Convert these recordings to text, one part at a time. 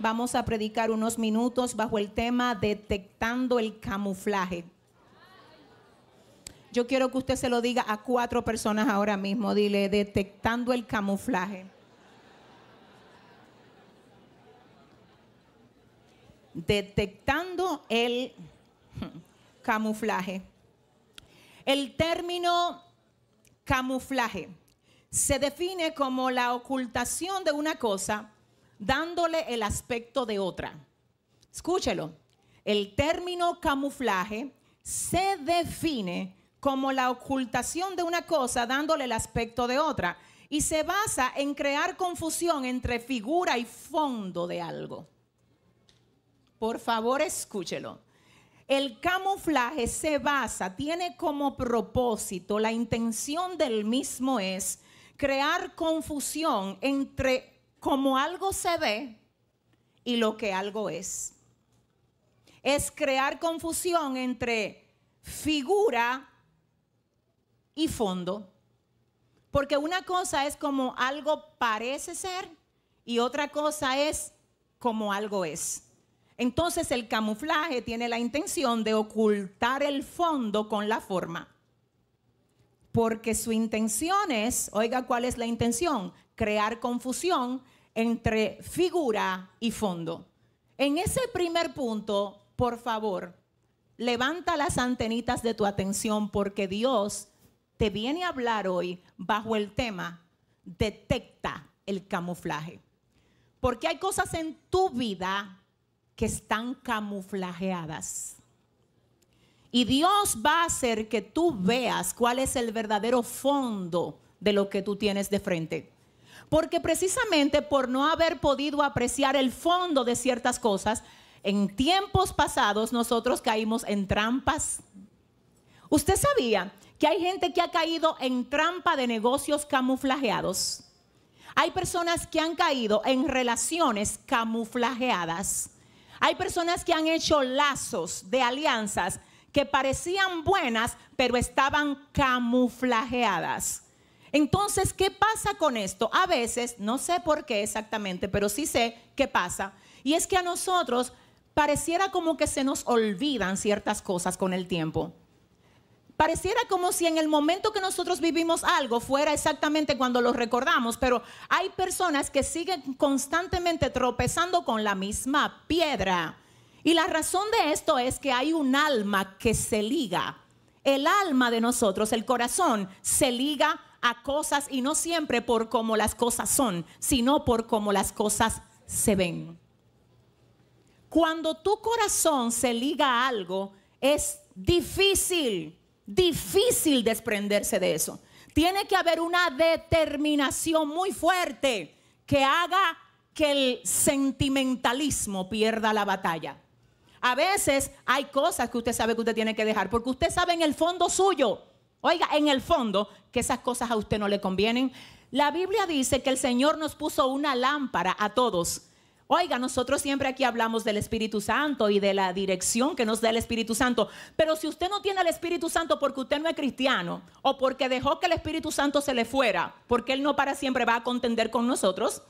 Vamos a predicar unos minutos bajo el tema detectando el camuflaje. Yo quiero que usted se lo diga a cuatro personas ahora mismo. Dile, detectando el camuflaje. Detectando el camuflaje. El término camuflaje se define como la ocultación de una cosa dándole el aspecto de otra. Escúchelo, el término camuflaje se define como la ocultación de una cosa dándole el aspecto de otra y se basa en crear confusión entre figura y fondo de algo. Por favor, escúchelo. El camuflaje se basa, tiene como propósito, la intención del mismo es crear confusión entre como algo se ve y lo que algo es. Es crear confusión entre figura y fondo. Porque una cosa es como algo parece ser y otra cosa es como algo es. Entonces el camuflaje tiene la intención de ocultar el fondo con la forma. Porque su intención es, oiga, ¿cuál es la intención? Crear confusión entre figura y fondo. En ese primer punto, por favor, levanta las antenitas de tu atención porque Dios te viene a hablar hoy bajo el tema detecta el camuflaje. Porque hay cosas en tu vida que están camuflajeadas. Y Dios va a hacer que tú veas cuál es el verdadero fondo de lo que tú tienes de frente. Porque precisamente por no haber podido apreciar el fondo de ciertas cosas, en tiempos pasados nosotros caímos en trampas. ¿Usted sabía que hay gente que ha caído en trampa de negocios camuflajeados? Hay personas que han caído en relaciones camuflajeadas. Hay personas que han hecho lazos de alianzas que parecían buenas, pero estaban camuflajeadas. Entonces, ¿qué pasa con esto? A veces, no sé por qué exactamente, pero sí sé qué pasa. Y es que a nosotros pareciera como que se nos olvidan ciertas cosas con el tiempo. Pareciera como si en el momento que nosotros vivimos algo fuera exactamente cuando lo recordamos, pero hay personas que siguen constantemente tropezando con la misma piedra. Y la razón de esto es que hay un alma que se liga. El alma de nosotros, el corazón, se liga a cosas y no siempre por cómo las cosas son, sino por cómo las cosas se ven. Cuando tu corazón se liga a algo, es difícil, difícil desprenderse de eso. Tiene que haber una determinación muy fuerte que haga que el sentimentalismo pierda la batalla. A veces hay cosas que usted sabe que usted tiene que dejar, porque usted sabe en el fondo suyo Oiga, en el fondo, que esas cosas a usted no le convienen. La Biblia dice que el Señor nos puso una lámpara a todos. Oiga, nosotros siempre aquí hablamos del Espíritu Santo y de la dirección que nos da el Espíritu Santo. Pero si usted no tiene el Espíritu Santo porque usted no es cristiano o porque dejó que el Espíritu Santo se le fuera, porque Él no para siempre va a contender con nosotros,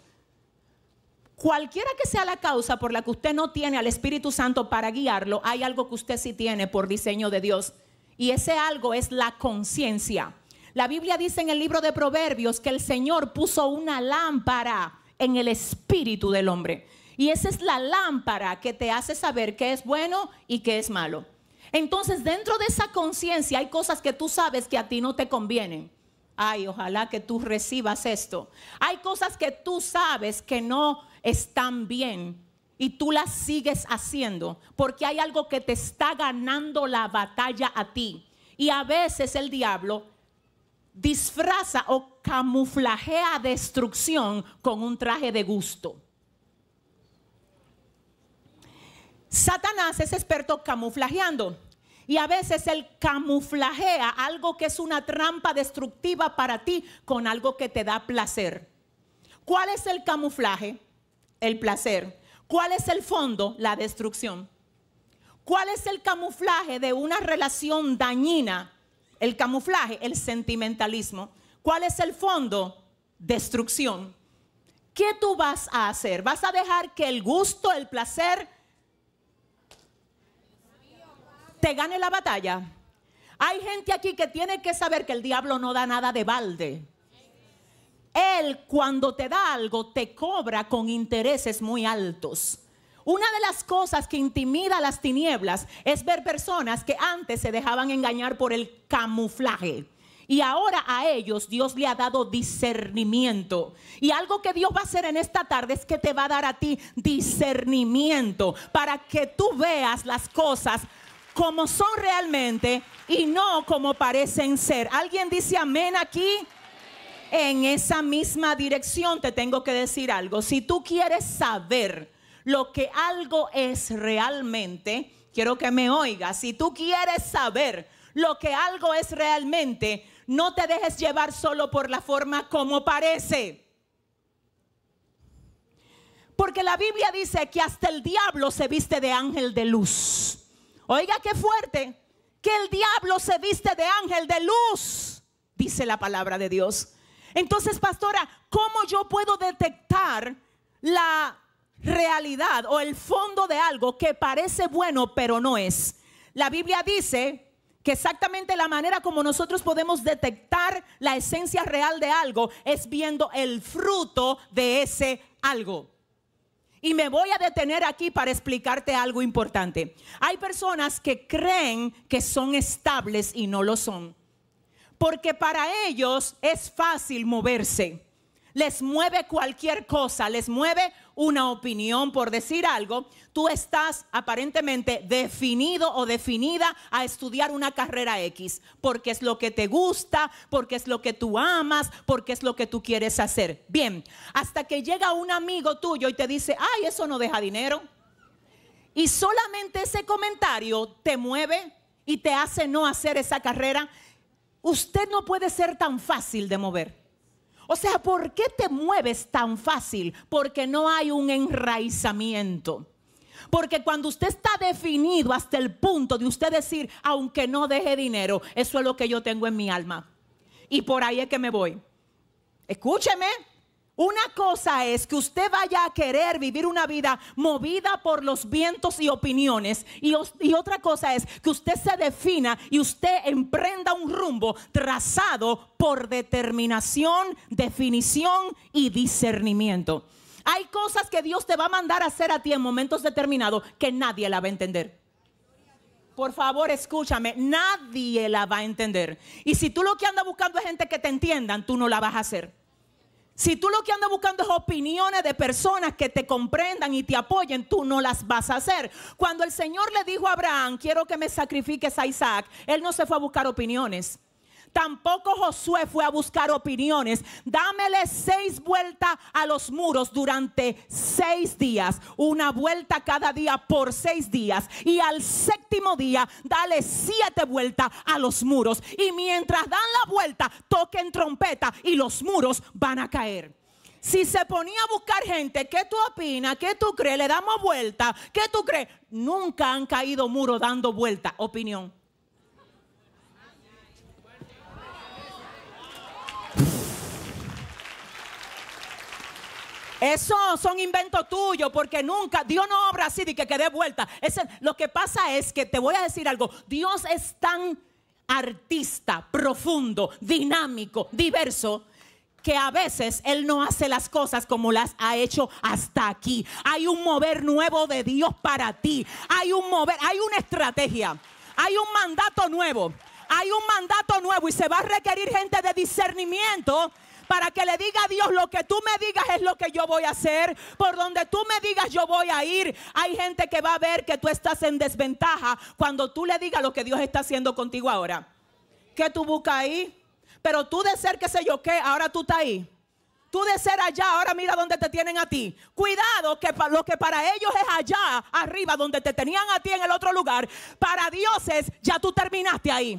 cualquiera que sea la causa por la que usted no tiene al Espíritu Santo para guiarlo, hay algo que usted sí tiene por diseño de Dios. Y ese algo es la conciencia. La Biblia dice en el libro de Proverbios que el Señor puso una lámpara en el espíritu del hombre. Y esa es la lámpara que te hace saber qué es bueno y qué es malo. Entonces, dentro de esa conciencia hay cosas que tú sabes que a ti no te convienen. Ay, ojalá que tú recibas esto. Hay cosas que tú sabes que no están bien y tú la sigues haciendo porque hay algo que te está ganando la batalla a ti. Y a veces el diablo disfraza o camuflajea destrucción con un traje de gusto. Satanás es experto camuflajeando. Y a veces él camuflajea algo que es una trampa destructiva para ti con algo que te da placer. ¿Cuál es el camuflaje? El placer. ¿Cuál es el fondo? La destrucción. ¿Cuál es el camuflaje de una relación dañina? El camuflaje, el sentimentalismo. ¿Cuál es el fondo? Destrucción. ¿Qué tú vas a hacer? ¿Vas a dejar que el gusto, el placer te gane la batalla? Hay gente aquí que tiene que saber que el diablo no da nada de balde. Él cuando te da algo te cobra con intereses muy altos. Una de las cosas que intimida las tinieblas es ver personas que antes se dejaban engañar por el camuflaje. Y ahora a ellos Dios le ha dado discernimiento. Y algo que Dios va a hacer en esta tarde es que te va a dar a ti discernimiento para que tú veas las cosas como son realmente y no como parecen ser. ¿Alguien dice amén aquí? en esa misma dirección, te tengo que decir algo. Si tú quieres saber lo que algo es realmente, quiero que me oigas, si tú quieres saber lo que algo es realmente, no te dejes llevar solo por la forma como parece. Porque la Biblia dice que hasta el diablo se viste de ángel de luz. Oiga qué fuerte, que el diablo se viste de ángel de luz, dice la palabra de Dios. Entonces, pastora, ¿cómo yo puedo detectar la realidad o el fondo de algo que parece bueno pero no es? La Biblia dice que exactamente la manera como nosotros podemos detectar la esencia real de algo es viendo el fruto de ese algo. Y me voy a detener aquí para explicarte algo importante. Hay personas que creen que son estables y no lo son porque para ellos es fácil moverse. Les mueve cualquier cosa, les mueve una opinión por decir algo. Tú estás aparentemente definido o definida a estudiar una carrera X, porque es lo que te gusta, porque es lo que tú amas, porque es lo que tú quieres hacer. Bien, hasta que llega un amigo tuyo y te dice, ay, eso no deja dinero. Y solamente ese comentario te mueve y te hace no hacer esa carrera usted no puede ser tan fácil de mover. O sea, ¿por qué te mueves tan fácil? Porque no hay un enraizamiento. Porque cuando usted está definido hasta el punto de usted decir, aunque no deje dinero, eso es lo que yo tengo en mi alma. Y por ahí es que me voy. Escúcheme, una cosa es que usted vaya a querer vivir una vida movida por los vientos y opiniones. Y, otra cosa es que usted se defina y usted emprenda un rumbo trazado por determinación, definición y discernimiento. Hay cosas que Dios te va a mandar a hacer a ti en momentos determinados que nadie la va a entender por favor, escúchame, nadie la va a entender. Y si tú lo que andas buscando es gente que te entiendan, tú no la vas a hacer. Si tú lo que andas buscando es opiniones de personas que te comprendan y te apoyen, tú no las vas a hacer. Cuando el Señor le dijo a Abraham, quiero que me sacrifiques a Isaac, él no se fue a buscar opiniones. Tampoco Josué fue a buscar opiniones. Dámele seis vueltas a los muros durante seis días. Una vuelta cada día por seis días. Y al séptimo día, dale siete vueltas a los muros. Y mientras dan la vuelta, toquen trompeta y los muros van a caer. Si se ponía a buscar gente, ¿qué tú opinas? ¿Qué tú crees? Le damos vuelta. ¿Qué tú crees? Nunca han caído muros dando vuelta. Opinión. Eso son inventos tuyos porque nunca, Dios no obra así de que, quede vuelta. lo que pasa es que te voy a decir algo, Dios es tan artista, profundo, dinámico, diverso, que a veces Él no hace las cosas como las ha hecho hasta aquí. Hay un mover nuevo de Dios para ti. Hay un mover, hay una estrategia, hay un mandato nuevo. Hay un mandato nuevo y se va a requerir gente de discernimiento para que le diga a Dios lo que tú me digas es lo que yo voy a hacer. Por donde tú me digas yo voy a ir. Hay gente que va a ver que tú estás en desventaja cuando tú le digas lo que Dios está haciendo contigo ahora. ¿Qué tú buscas ahí? Pero tú de ser qué sé yo qué, ahora tú estás ahí. Tú de ser allá, ahora mira dónde te tienen a ti. Cuidado que lo que para ellos es allá, arriba, donde te tenían a ti en el otro lugar, para Dios es, ya tú terminaste ahí.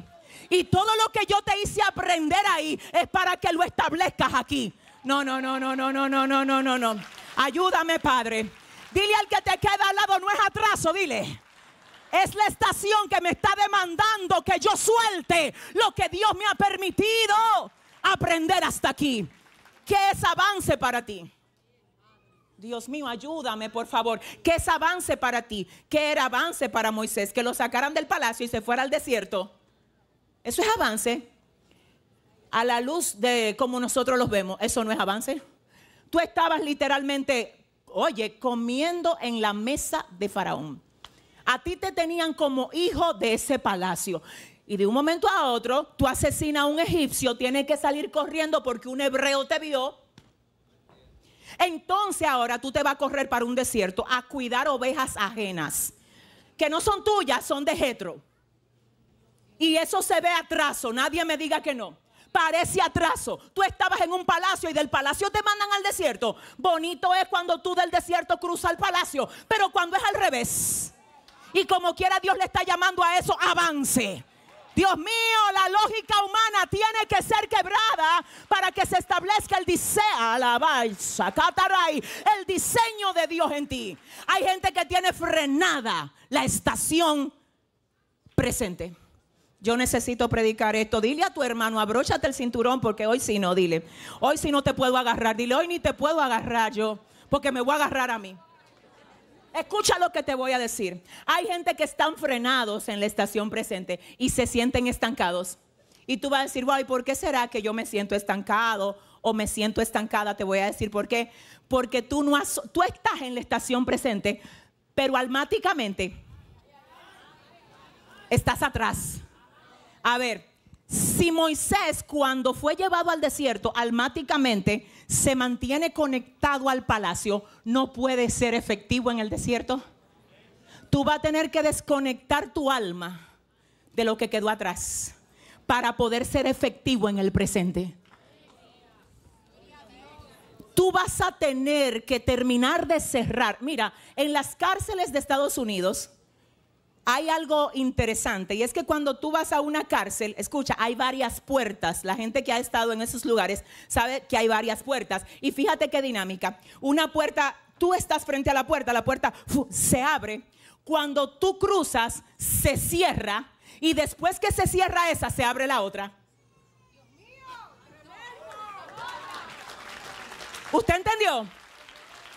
Y todo lo que yo te hice aprender ahí es para que lo establezcas aquí. No, no, no, no, no, no, no, no, no, no, no. Ayúdame, Padre. Dile al que te queda al lado, no es atraso, dile. Es la estación que me está demandando que yo suelte lo que Dios me ha permitido aprender hasta aquí. ¿Qué es avance para ti? Dios mío, ayúdame, por favor. ¿Qué es avance para ti? ¿Qué era avance para Moisés? Que lo sacaran del palacio y se fuera al desierto. Eso es avance. A la luz de como nosotros los vemos, eso no es avance. Tú estabas literalmente, oye, comiendo en la mesa de Faraón. A ti te tenían como hijo de ese palacio. Y de un momento a otro, tú asesinas a un egipcio, tienes que salir corriendo porque un hebreo te vio. Entonces ahora tú te vas a correr para un desierto a cuidar ovejas ajenas, que no son tuyas, son de Jetro. Y eso se ve atraso, nadie me diga que no. Parece atraso. Tú estabas en un palacio y del palacio te mandan al desierto. Bonito es cuando tú del desierto cruzas al palacio, pero cuando es al revés. Y como quiera Dios le está llamando a eso, avance. Dios mío, la lógica humana tiene que ser quebrada para que se establezca el el diseño de Dios en ti. Hay gente que tiene frenada la estación presente. Yo necesito predicar esto. Dile a tu hermano, abróchate el cinturón porque hoy sí no, dile. Hoy sí no te puedo agarrar. Dile, hoy ni te puedo agarrar yo porque me voy a agarrar a mí. Escucha lo que te voy a decir. Hay gente que están frenados en la estación presente y se sienten estancados. Y tú vas a decir, guay, ¿por qué será que yo me siento estancado o me siento estancada? Te voy a decir por qué. Porque tú, no has, tú estás en la estación presente, pero almáticamente estás atrás. A ver, si Moisés cuando fue llevado al desierto almáticamente se mantiene conectado al palacio, no puede ser efectivo en el desierto. Tú vas a tener que desconectar tu alma de lo que quedó atrás para poder ser efectivo en el presente. Tú vas a tener que terminar de cerrar. Mira, en las cárceles de Estados Unidos, hay algo interesante y es que cuando tú vas a una cárcel, escucha, hay varias puertas. La gente que ha estado en esos lugares sabe que hay varias puertas. Y fíjate qué dinámica. Una puerta, tú estás frente a la puerta, la puerta se abre. Cuando tú cruzas, se cierra. Y después que se cierra esa, se abre la otra. ¿Usted entendió?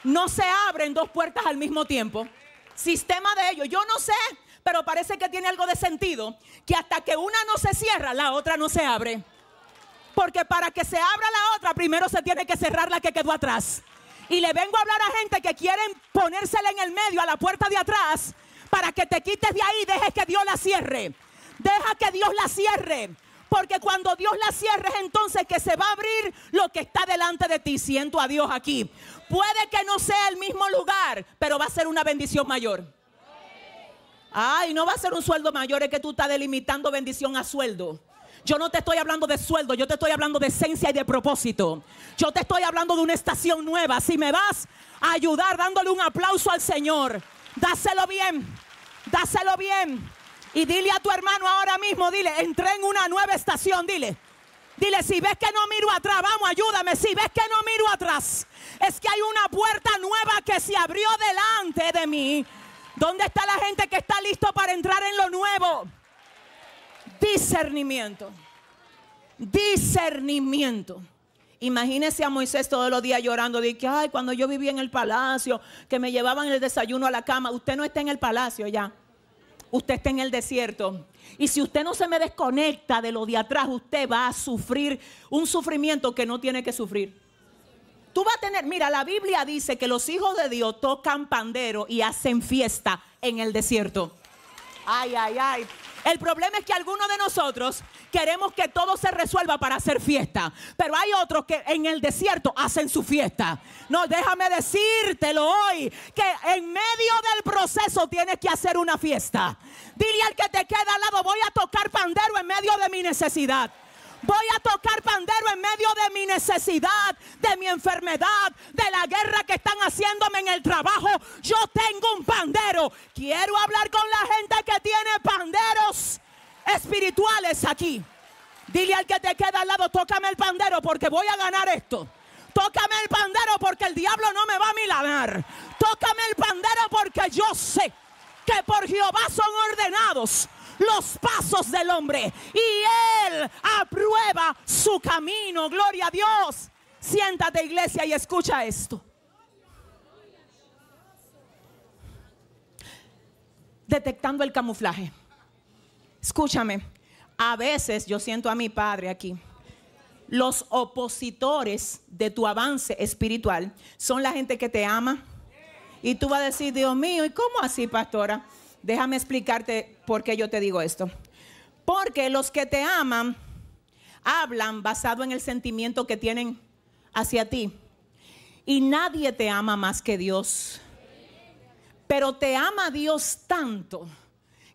No se abren dos puertas al mismo tiempo. Sistema de ellos. Yo no sé pero parece que tiene algo de sentido, que hasta que una no se cierra, la otra no se abre. Porque para que se abra la otra, primero se tiene que cerrar la que quedó atrás. Y le vengo a hablar a gente que quieren ponérsela en el medio, a la puerta de atrás, para que te quites de ahí, dejes que Dios la cierre. Deja que Dios la cierre. Porque cuando Dios la cierre es entonces que se va a abrir lo que está delante de ti. Siento a Dios aquí. Puede que no sea el mismo lugar, pero va a ser una bendición mayor. Ay, no va a ser un sueldo mayor, es que tú estás delimitando bendición a sueldo. Yo no te estoy hablando de sueldo, yo te estoy hablando de esencia y de propósito. Yo te estoy hablando de una estación nueva. Si me vas a ayudar dándole un aplauso al Señor, dáselo bien, dáselo bien. Y dile a tu hermano ahora mismo, dile, entré en una nueva estación, dile. Dile, si ves que no miro atrás, vamos, ayúdame. Si ves que no miro atrás, es que hay una puerta nueva que se abrió delante de mí ¿Dónde está la gente que está listo para entrar en lo nuevo? Discernimiento. Discernimiento. Imagínese a Moisés todos los días llorando, de que, ay, cuando yo vivía en el palacio, que me llevaban el desayuno a la cama, usted no está en el palacio ya, usted está en el desierto. Y si usted no se me desconecta de lo de atrás, usted va a sufrir un sufrimiento que no tiene que sufrir. Tú vas a tener, mira, la Biblia dice que los hijos de Dios tocan pandero y hacen fiesta en el desierto. Ay, ay, ay. El problema es que algunos de nosotros queremos que todo se resuelva para hacer fiesta, pero hay otros que en el desierto hacen su fiesta. No, déjame decírtelo hoy, que en medio del proceso tienes que hacer una fiesta. Dile al que te queda al lado, voy a tocar pandero en medio de mi necesidad. Voy a tocar pandero en medio de mi necesidad, de mi enfermedad, de la guerra que están haciéndome en el trabajo. Yo tengo un pandero. Quiero hablar con la gente que tiene panderos espirituales aquí. Dile al que te queda al lado, tócame el pandero porque voy a ganar esto. Tócame el pandero porque el diablo no me va a milanar. Tócame el pandero porque yo sé que por Jehová son ordenados los pasos del hombre y Él aprueba su camino. Gloria a Dios. Siéntate iglesia y escucha esto. Detectando el camuflaje. Escúchame, a veces yo siento a mi padre aquí. Los opositores de tu avance espiritual son la gente que te ama. Y tú vas a decir, Dios mío, ¿y cómo así, pastora? Déjame explicarte por qué yo te digo esto. Porque los que te aman hablan basado en el sentimiento que tienen hacia ti. Y nadie te ama más que Dios. Pero te ama Dios tanto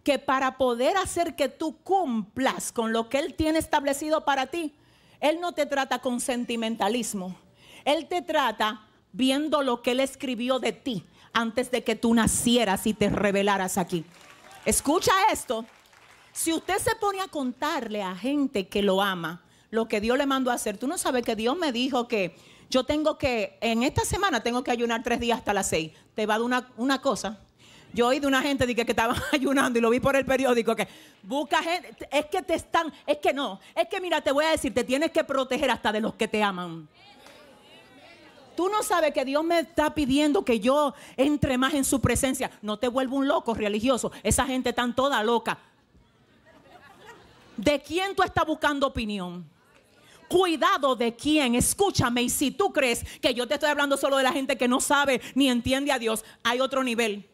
que para poder hacer que tú cumplas con lo que Él tiene establecido para ti, Él no te trata con sentimentalismo. Él te trata viendo lo que Él escribió de ti antes de que tú nacieras y te revelaras aquí. Escucha esto. Si usted se pone a contarle a gente que lo ama, lo que Dios le mandó a hacer, tú no sabes que Dios me dijo que yo tengo que, en esta semana tengo que ayunar tres días hasta las seis. Te va dar una, una cosa. Yo oí de una gente que, que estaban ayunando y lo vi por el periódico que busca gente, es que te están, es que no, es que mira, te voy a decir, te tienes que proteger hasta de los que te aman tú no sabes que Dios me está pidiendo que yo entre más en su presencia, no te vuelvo un loco religioso. Esa gente está toda loca. ¿De quién tú estás buscando opinión? Cuidado de quién, escúchame. Y si tú crees que yo te estoy hablando solo de la gente que no sabe ni entiende a Dios, hay otro nivel.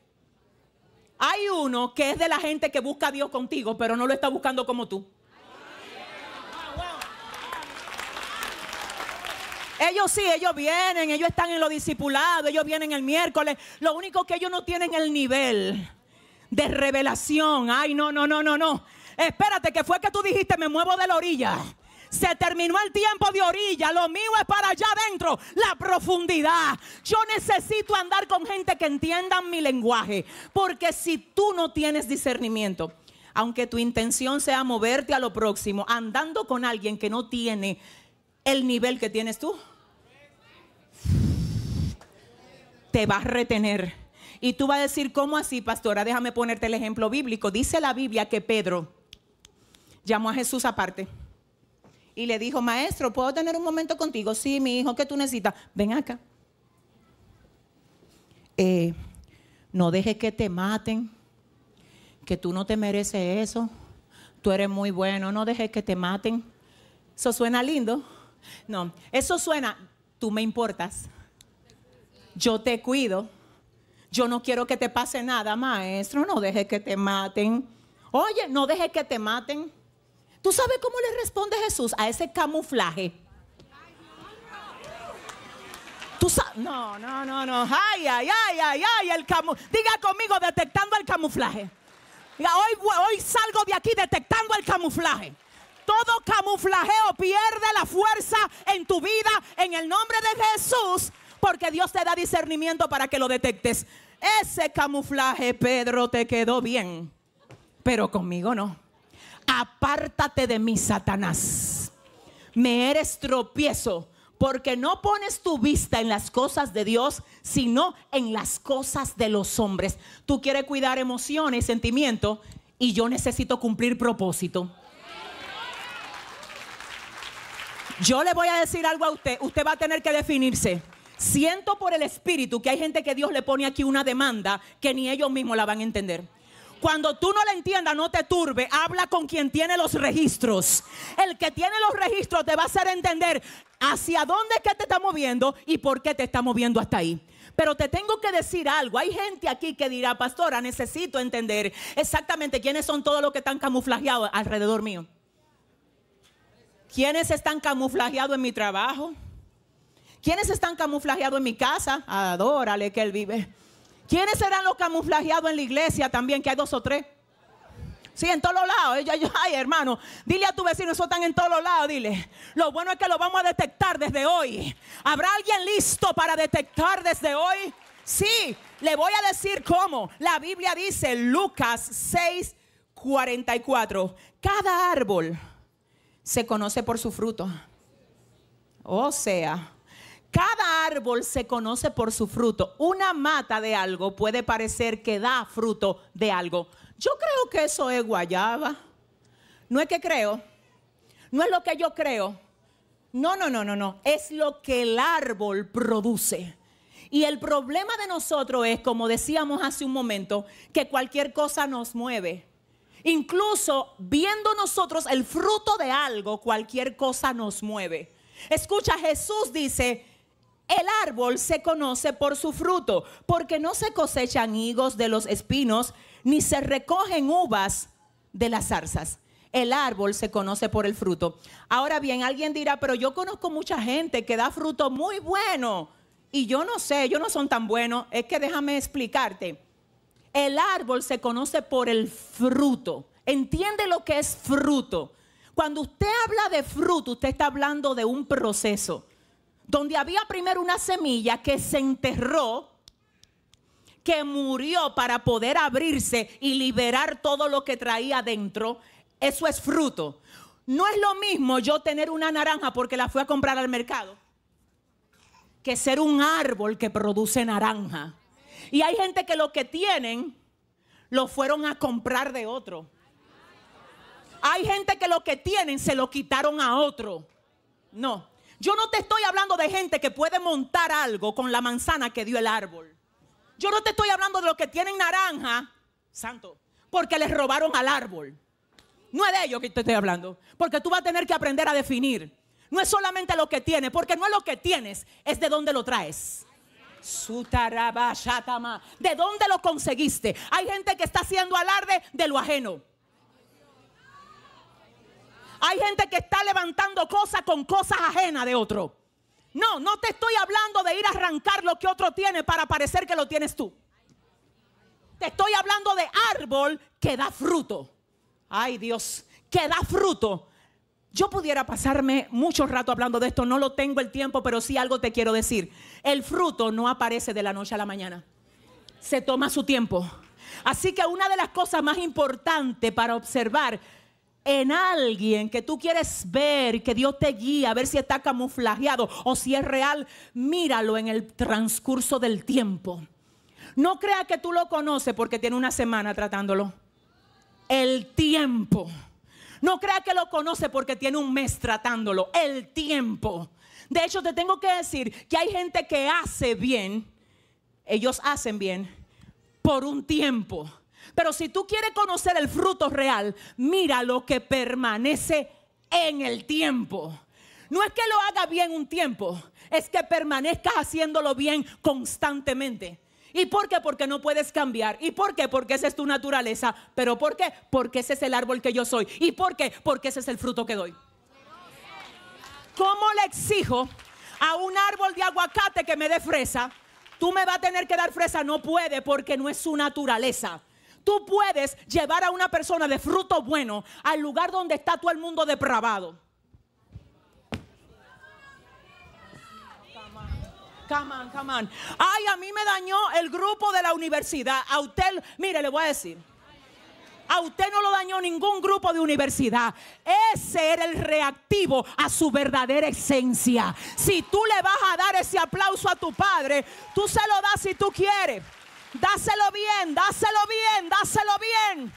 Hay uno que es de la gente que busca a Dios contigo, pero no lo está buscando como tú. Ellos sí, ellos vienen, ellos están en lo discipulado, ellos vienen el miércoles. Lo único que ellos no tienen el nivel de revelación. Ay, no, no, no, no, no. Espérate, que fue que tú dijiste, me muevo de la orilla. Se terminó el tiempo de orilla. Lo mío es para allá adentro, la profundidad. Yo necesito andar con gente que entienda mi lenguaje. Porque si tú no tienes discernimiento, aunque tu intención sea moverte a lo próximo, andando con alguien que no tiene el nivel que tienes tú, te va a retener. Y tú vas a decir, ¿cómo así, pastora? Déjame ponerte el ejemplo bíblico. Dice la Biblia que Pedro llamó a Jesús aparte y le dijo, maestro, ¿puedo tener un momento contigo? Sí, mi hijo, ¿qué tú necesitas? Ven acá. Eh, no dejes que te maten, que tú no te mereces eso, tú eres muy bueno, no dejes que te maten. Eso suena lindo, no, eso suena, tú me importas, yo te cuido, yo no quiero que te pase nada, maestro, no dejes que te maten. Oye, no dejes que te maten. ¿Tú sabes cómo le responde Jesús a ese camuflaje? no, no, no, no. Ay, ay, ay, ay, ay, el camu Diga conmigo, detectando el camuflaje. hoy, hoy salgo de aquí detectando el camuflaje. Todo camuflajeo pierde la fuerza en tu vida en el nombre de Jesús, porque Dios te da discernimiento para que lo detectes. Ese camuflaje, Pedro, te quedó bien, pero conmigo no. Apártate de mí, Satanás. Me eres tropiezo porque no pones tu vista en las cosas de Dios, sino en las cosas de los hombres. Tú quieres cuidar emociones, sentimientos, y yo necesito cumplir propósito. Yo le voy a decir algo a usted. Usted va a tener que definirse. Siento por el espíritu que hay gente que Dios le pone aquí una demanda que ni ellos mismos la van a entender. Cuando tú no la entiendas, no te turbe. Habla con quien tiene los registros. El que tiene los registros te va a hacer entender hacia dónde es que te está moviendo y por qué te está moviendo hasta ahí. Pero te tengo que decir algo. Hay gente aquí que dirá, pastora, necesito entender exactamente quiénes son todos los que están camuflajeados alrededor mío. ¿Quiénes están camuflajeados en mi trabajo? ¿Quiénes están camuflajeados en mi casa? Adórale que él vive. ¿Quiénes serán los camuflajeados en la iglesia también? Que hay dos o tres. Sí, en todos los lados. yo, ay, hermano, dile a tu vecino, eso están en todos los lados, dile. Lo bueno es que lo vamos a detectar desde hoy. ¿Habrá alguien listo para detectar desde hoy? Sí, le voy a decir cómo. La Biblia dice, Lucas 6, 44, cada árbol se conoce por su fruto. O sea, cada árbol se conoce por su fruto. Una mata de algo puede parecer que da fruto de algo. Yo creo que eso es guayaba. No es que creo. No es lo que yo creo. No, no, no, no, no. Es lo que el árbol produce. Y el problema de nosotros es, como decíamos hace un momento, que cualquier cosa nos mueve. Incluso viendo nosotros el fruto de algo, cualquier cosa nos mueve. Escucha, Jesús dice, el árbol se conoce por su fruto, porque no se cosechan higos de los espinos, ni se recogen uvas de las zarzas. El árbol se conoce por el fruto. Ahora bien, alguien dirá, pero yo conozco mucha gente que da fruto muy bueno. Y yo no sé, yo no son tan buenos. Es que déjame explicarte. El árbol se conoce por el fruto. Entiende lo que es fruto. Cuando usted habla de fruto, usted está hablando de un proceso donde había primero una semilla que se enterró, que murió para poder abrirse y liberar todo lo que traía dentro. Eso es fruto. No es lo mismo yo tener una naranja porque la fui a comprar al mercado que ser un árbol que produce naranja. Y hay gente que lo que tienen lo fueron a comprar de otro. Hay gente que lo que tienen se lo quitaron a otro. No, yo no te estoy hablando de gente que puede montar algo con la manzana que dio el árbol. Yo no te estoy hablando de los que tienen naranja, santo, porque les robaron al árbol. No es de ellos que te estoy hablando, porque tú vas a tener que aprender a definir. No es solamente lo que tienes, porque no es lo que tienes, es de dónde lo traes. ¿De dónde lo conseguiste? Hay gente que está haciendo alarde de lo ajeno. Hay gente que está levantando cosas con cosas ajenas de otro. No, no te estoy hablando de ir a arrancar lo que otro tiene para parecer que lo tienes tú. Te estoy hablando de árbol que da fruto. Ay Dios, que da fruto yo pudiera pasarme mucho rato hablando de esto, no lo tengo el tiempo, pero sí algo te quiero decir. El fruto no aparece de la noche a la mañana. Se toma su tiempo. Así que una de las cosas más importantes para observar en alguien que tú quieres ver, que Dios te guía, a ver si está camuflajeado o si es real, míralo en el transcurso del tiempo. No crea que tú lo conoces porque tiene una semana tratándolo. El tiempo no crea que lo conoce porque tiene un mes tratándolo. El tiempo. De hecho, te tengo que decir que hay gente que hace bien. Ellos hacen bien por un tiempo. Pero si tú quieres conocer el fruto real, mira lo que permanece en el tiempo. No es que lo haga bien un tiempo, es que permanezcas haciéndolo bien constantemente. ¿Y por qué? Porque no puedes cambiar. ¿Y por qué? Porque esa es tu naturaleza. ¿Pero por qué? Porque ese es el árbol que yo soy. ¿Y por qué? Porque ese es el fruto que doy. ¿Cómo le exijo a un árbol de aguacate que me dé fresa? Tú me vas a tener que dar fresa. No puede porque no es su naturaleza. Tú puedes llevar a una persona de fruto bueno al lugar donde está todo el mundo depravado Come on, come on. Ay, a mí me dañó el grupo de la universidad. A usted, mire, le voy a decir. A usted no lo dañó ningún grupo de universidad. Ese era el reactivo a su verdadera esencia. Si tú le vas a dar ese aplauso a tu padre, tú se lo das si tú quieres. Dáselo bien, dáselo bien, dáselo bien.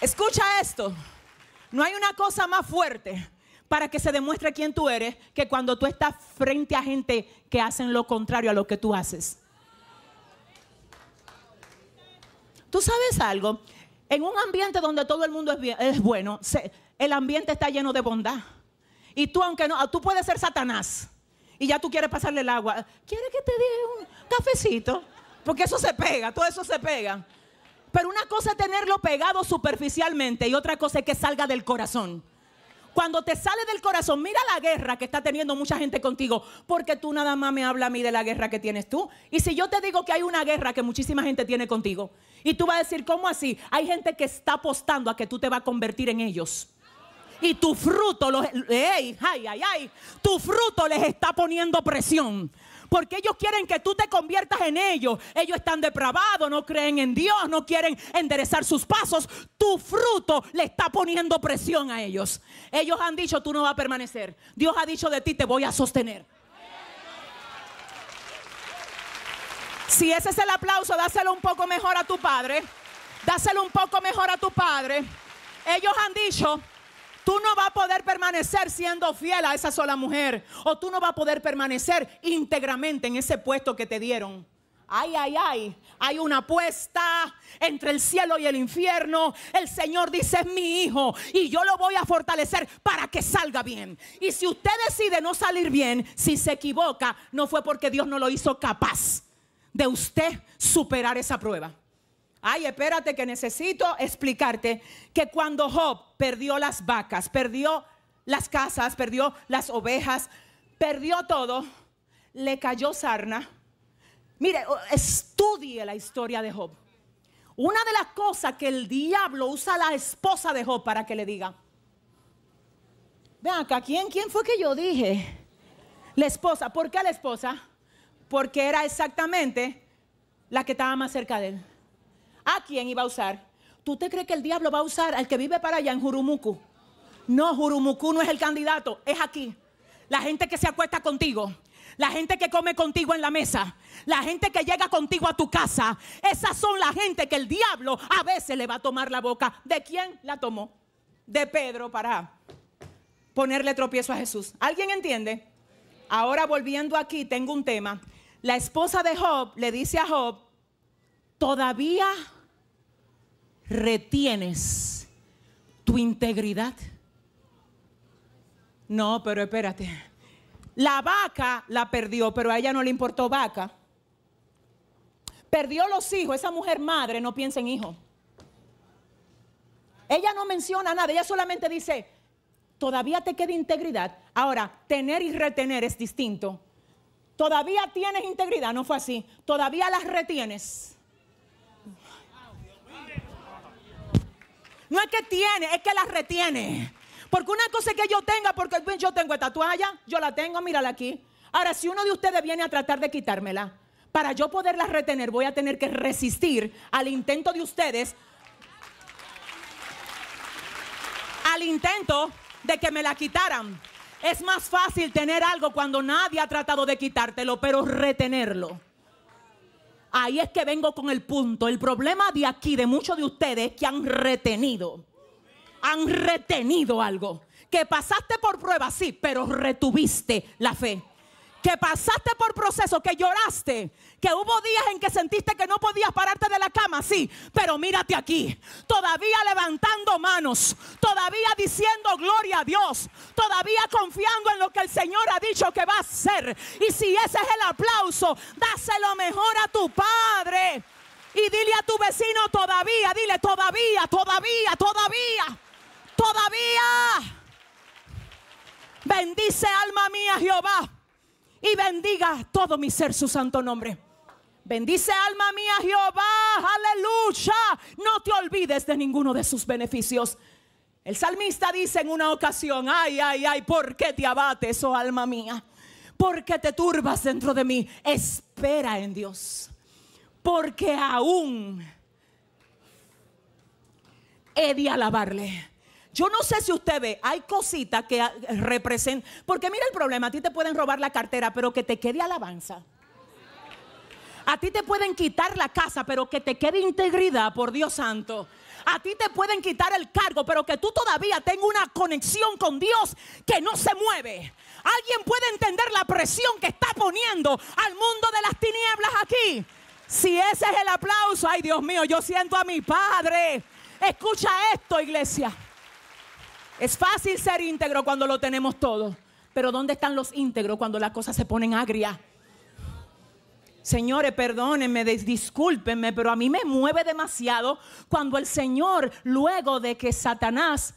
Escucha esto. No hay una cosa más fuerte para que se demuestre quién tú eres que cuando tú estás frente a gente que hacen lo contrario a lo que tú haces. Tú sabes algo, en un ambiente donde todo el mundo es, es bueno, el ambiente está lleno de bondad. Y tú, aunque no, tú puedes ser Satanás y ya tú quieres pasarle el agua. ¿Quieres que te dé un cafecito? Porque eso se pega, todo eso se pega. Pero una cosa es tenerlo pegado superficialmente y otra cosa es que salga del corazón. Cuando te sale del corazón, mira la guerra que está teniendo mucha gente contigo, porque tú nada más me habla a mí de la guerra que tienes tú. Y si yo te digo que hay una guerra que muchísima gente tiene contigo, y tú vas a decir, ¿cómo así? Hay gente que está apostando a que tú te vas a convertir en ellos. Y tu fruto, los, ay, ay, ay, tu fruto les está poniendo presión porque ellos quieren que tú te conviertas en ellos. Ellos están depravados, no creen en Dios, no quieren enderezar sus pasos. Tu fruto le está poniendo presión a ellos. Ellos han dicho, tú no vas a permanecer. Dios ha dicho de ti, te voy a sostener. Si ese es el aplauso, dáselo un poco mejor a tu padre. Dáselo un poco mejor a tu padre. Ellos han dicho, Tú no vas a poder permanecer siendo fiel a esa sola mujer. O tú no vas a poder permanecer íntegramente en ese puesto que te dieron. Ay, ay, ay. Hay una apuesta entre el cielo y el infierno. El Señor dice, es mi hijo y yo lo voy a fortalecer para que salga bien. Y si usted decide no salir bien, si se equivoca, no fue porque Dios no lo hizo capaz de usted superar esa prueba. Ay, espérate que necesito explicarte que cuando Job perdió las vacas, perdió las casas, perdió las ovejas, perdió todo, le cayó sarna. Mire, estudie la historia de Job. Una de las cosas que el diablo usa la esposa de Job para que le diga. Vean acá, ¿quién, ¿quién fue que yo dije? La esposa. ¿Por qué la esposa? Porque era exactamente la que estaba más cerca de él. ¿A quién iba a usar? ¿Tú te crees que el diablo va a usar al que vive para allá en Jurumuku? No, Jurumuku no es el candidato, es aquí. La gente que se acuesta contigo, la gente que come contigo en la mesa, la gente que llega contigo a tu casa, esas son la gente que el diablo a veces le va a tomar la boca. ¿De quién la tomó? De Pedro para ponerle tropiezo a Jesús. ¿Alguien entiende? Ahora volviendo aquí, tengo un tema. La esposa de Job le dice a Job, todavía retienes tu integridad. No, pero espérate. La vaca la perdió, pero a ella no le importó vaca. Perdió los hijos. Esa mujer madre no piensa en hijos. Ella no menciona nada. Ella solamente dice, todavía te queda integridad. Ahora, tener y retener es distinto. Todavía tienes integridad. No fue así. Todavía las retienes. No es que tiene, es que las retiene. Porque una cosa es que yo tenga, porque yo tengo esta toalla, yo la tengo, mírala aquí. Ahora, si uno de ustedes viene a tratar de quitármela, para yo poderla retener, voy a tener que resistir al intento de ustedes, al intento de que me la quitaran. Es más fácil tener algo cuando nadie ha tratado de quitártelo, pero retenerlo. Ahí es que vengo con el punto. El problema de aquí, de muchos de ustedes, es que han retenido. Han retenido algo. Que pasaste por prueba sí, pero retuviste la fe que pasaste por procesos, que lloraste, que hubo días en que sentiste que no podías pararte de la cama, sí, pero mírate aquí, todavía levantando manos, todavía diciendo gloria a Dios, todavía confiando en lo que el Señor ha dicho que va a hacer. Y si ese es el aplauso, dáselo mejor a tu Padre. Y dile a tu vecino todavía, dile todavía, todavía, todavía, todavía. Bendice alma mía Jehová y bendiga todo mi ser su santo nombre. Bendice alma mía Jehová, aleluya. No te olvides de ninguno de sus beneficios. El salmista dice en una ocasión, ay, ay, ay, ¿por qué te abates, oh alma mía? ¿Por qué te turbas dentro de mí? Espera en Dios. Porque aún he de alabarle yo no sé si usted ve, hay cositas que ah, representan, porque mira el problema, a ti te pueden robar la cartera, pero que te quede alabanza. A ti te pueden quitar la casa, pero que te quede integridad, por Dios santo. A ti te pueden quitar el cargo, pero que tú todavía tengas una conexión con Dios que no se mueve. Alguien puede entender la presión que está poniendo al mundo de las tinieblas aquí. Si ese es el aplauso, ay Dios mío, yo siento a mi Padre. Escucha esto, iglesia. Es fácil ser íntegro cuando lo tenemos todo, pero ¿dónde están los íntegros cuando las cosas se ponen agria? Señores, perdónenme, discúlpenme, pero a mí me mueve demasiado cuando el Señor, luego de que Satanás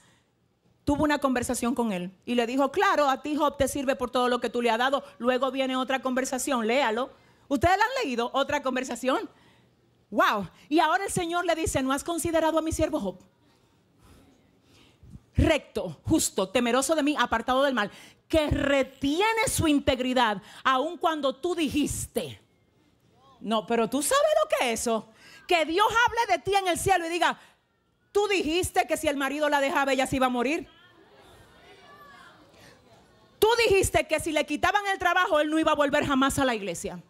tuvo una conversación con él y le dijo, claro, a ti Job te sirve por todo lo que tú le has dado, luego viene otra conversación, léalo. ¿Ustedes la han leído? Otra conversación. Wow. Y ahora el Señor le dice, ¿no has considerado a mi siervo Job? recto, justo, temeroso de mí, apartado del mal, que retiene su integridad, aun cuando tú dijiste. No, pero tú sabes lo que es eso. Que Dios hable de ti en el cielo y diga, tú dijiste que si el marido la dejaba ella se iba a morir. Tú dijiste que si le quitaban el trabajo él no iba a volver jamás a la iglesia.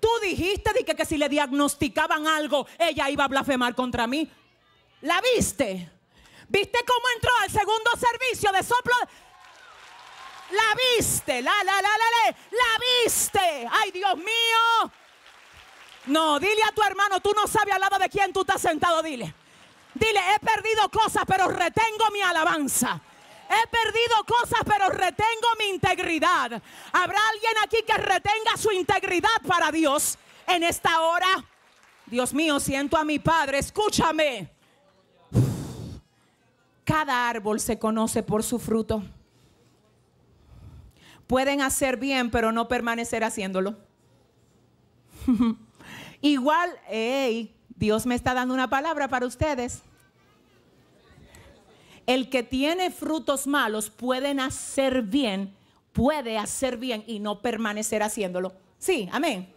Tú dijiste de que, que si le diagnosticaban algo ella iba a blasfemar contra mí. ¿La viste? ¿Viste cómo entró al segundo servicio de soplo? La viste, la, la, la, la, la, viste. Ay, Dios mío. No, dile a tu hermano, tú no sabes al lado de quién tú estás sentado, dile. Dile, he perdido cosas, pero retengo mi alabanza. He perdido cosas, pero retengo mi integridad. ¿Habrá alguien aquí que retenga su integridad para Dios en esta hora? Dios mío, siento a mi Padre, escúchame. Cada árbol se conoce por su fruto. Pueden hacer bien, pero no permanecer haciéndolo. Igual, hey, Dios me está dando una palabra para ustedes. El que tiene frutos malos puede hacer bien, puede hacer bien y no permanecer haciéndolo. Sí, amén.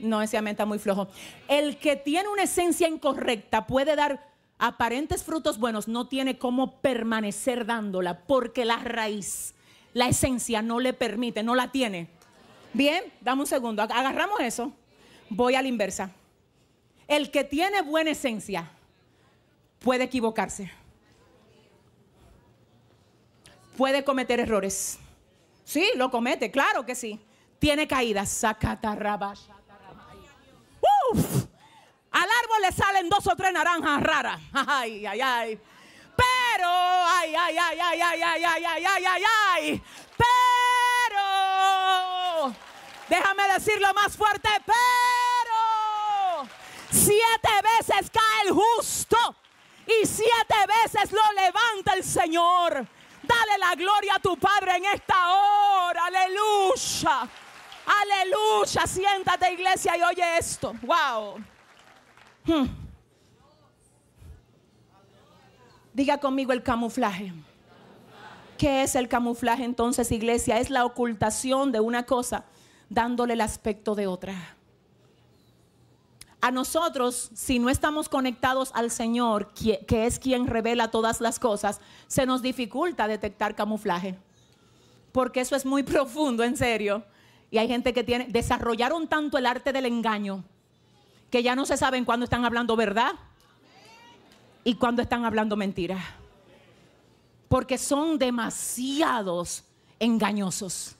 No, ese amén está muy flojo. El que tiene una esencia incorrecta puede dar aparentes frutos buenos, no tiene cómo permanecer dándola porque la raíz, la esencia no le permite, no la tiene. Bien, dame un segundo, agarramos eso. Voy a la inversa. El que tiene buena esencia puede equivocarse, puede cometer errores. Sí, lo comete, claro que sí. Tiene caídas. Uf. Al árbol le salen dos o tres naranjas raras. Ay, ay, ay. Pero, ay, ay, ay, ay, ay, ay, ay, ay, ay, ay, Pero, déjame decirlo más fuerte, pero siete veces cae el justo y siete veces lo levanta el Señor. Dale la gloria a tu Padre en esta hora. Aleluya. Aleluya. Siéntate iglesia y oye esto. Wow. Hmm. Diga conmigo el camuflaje. ¿Qué es el camuflaje entonces, iglesia? Es la ocultación de una cosa dándole el aspecto de otra. A nosotros, si no estamos conectados al Señor, que es quien revela todas las cosas, se nos dificulta detectar camuflaje. Porque eso es muy profundo, en serio. Y hay gente que tiene, desarrollaron tanto el arte del engaño que ya no se saben cuándo están hablando verdad y cuándo están hablando mentira. Porque son demasiados engañosos.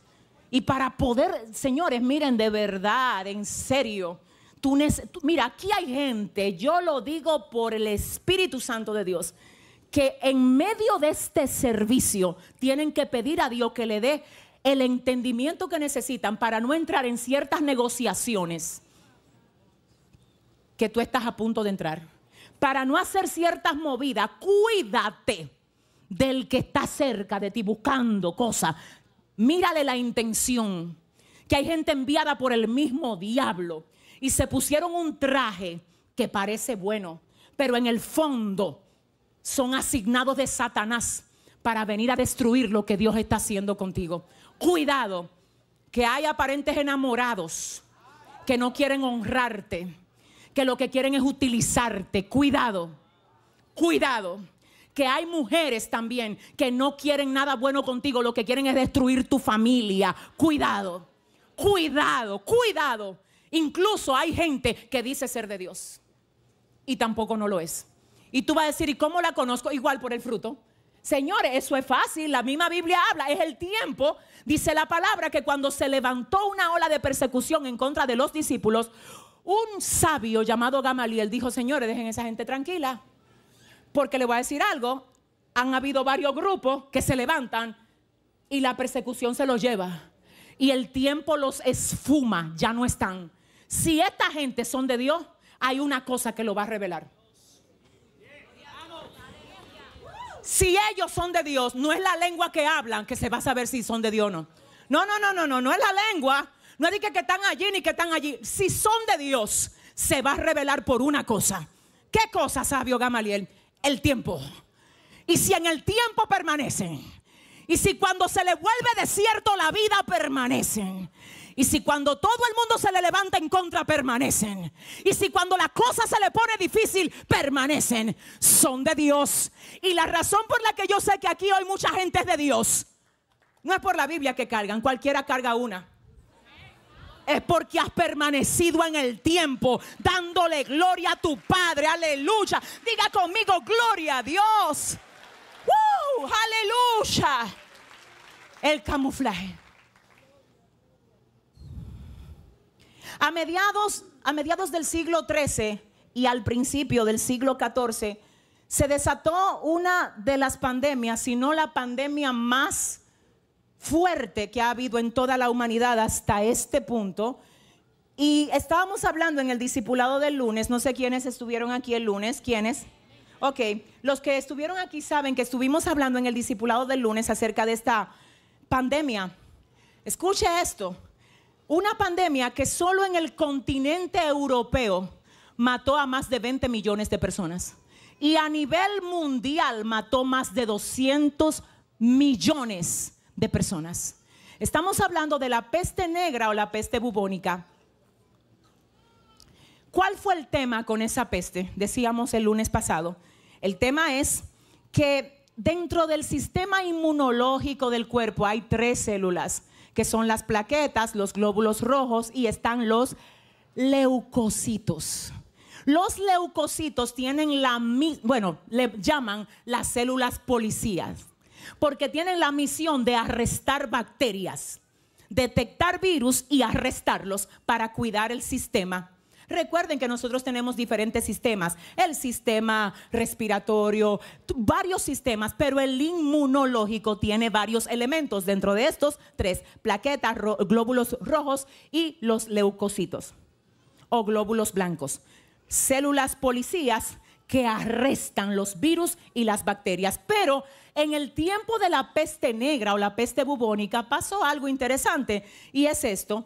Y para poder, señores, miren, de verdad, en serio, tú, mira, aquí hay gente, yo lo digo por el Espíritu Santo de Dios, que en medio de este servicio tienen que pedir a Dios que le dé el entendimiento que necesitan para no entrar en ciertas negociaciones que tú estás a punto de entrar. Para no hacer ciertas movidas, cuídate del que está cerca de ti buscando cosas. Mírale la intención, que hay gente enviada por el mismo diablo y se pusieron un traje que parece bueno, pero en el fondo son asignados de Satanás para venir a destruir lo que Dios está haciendo contigo. Cuidado, que hay aparentes enamorados que no quieren honrarte que lo que quieren es utilizarte. Cuidado, cuidado. Que hay mujeres también que no quieren nada bueno contigo, lo que quieren es destruir tu familia. Cuidado, cuidado, cuidado. Incluso hay gente que dice ser de Dios y tampoco no lo es. Y tú vas a decir, ¿y cómo la conozco? Igual por el fruto. Señores, eso es fácil, la misma Biblia habla, es el tiempo, dice la palabra, que cuando se levantó una ola de persecución en contra de los discípulos, un sabio llamado Gamaliel dijo, señores, dejen esa gente tranquila, porque le voy a decir algo, han habido varios grupos que se levantan y la persecución se los lleva y el tiempo los esfuma, ya no están. Si esta gente son de Dios, hay una cosa que lo va a revelar. Si ellos son de Dios, no es la lengua que hablan que se va a saber si son de Dios o no. No, no, no, no, no, no es la lengua no es que, que están allí ni que están allí. Si son de Dios, se va a revelar por una cosa. ¿Qué cosa, sabio Gamaliel? El tiempo. Y si en el tiempo permanecen. Y si cuando se le vuelve desierto la vida permanecen. Y si cuando todo el mundo se le levanta en contra, permanecen. Y si cuando la cosa se le pone difícil, permanecen. Son de Dios. Y la razón por la que yo sé que aquí hoy mucha gente es de Dios, no es por la Biblia que cargan, cualquiera carga una es porque has permanecido en el tiempo dándole gloria a tu Padre. Aleluya. Diga conmigo, gloria a Dios. Aleluya. El camuflaje. A mediados, a mediados del siglo XIII y al principio del siglo XIV se desató una de las pandemias, si no la pandemia más fuerte que ha habido en toda la humanidad hasta este punto. Y estábamos hablando en el discipulado del lunes, no sé quiénes estuvieron aquí el lunes, ¿quiénes? Ok, los que estuvieron aquí saben que estuvimos hablando en el discipulado del lunes acerca de esta pandemia. Escuche esto, una pandemia que solo en el continente europeo mató a más de 20 millones de personas y a nivel mundial mató más de 200 millones de personas. Estamos hablando de la peste negra o la peste bubónica. ¿Cuál fue el tema con esa peste? Decíamos el lunes pasado. El tema es que dentro del sistema inmunológico del cuerpo hay tres células, que son las plaquetas, los glóbulos rojos y están los leucocitos. Los leucocitos tienen la bueno, le llaman las células policías, porque tienen la misión de arrestar bacterias, detectar virus y arrestarlos para cuidar el sistema. Recuerden que nosotros tenemos diferentes sistemas, el sistema respiratorio, varios sistemas, pero el inmunológico tiene varios elementos. Dentro de estos, tres, plaquetas, glóbulos rojos y los leucocitos o glóbulos blancos. Células policías que arrestan los virus y las bacterias, pero en el tiempo de la peste negra o la peste bubónica pasó algo interesante y es esto.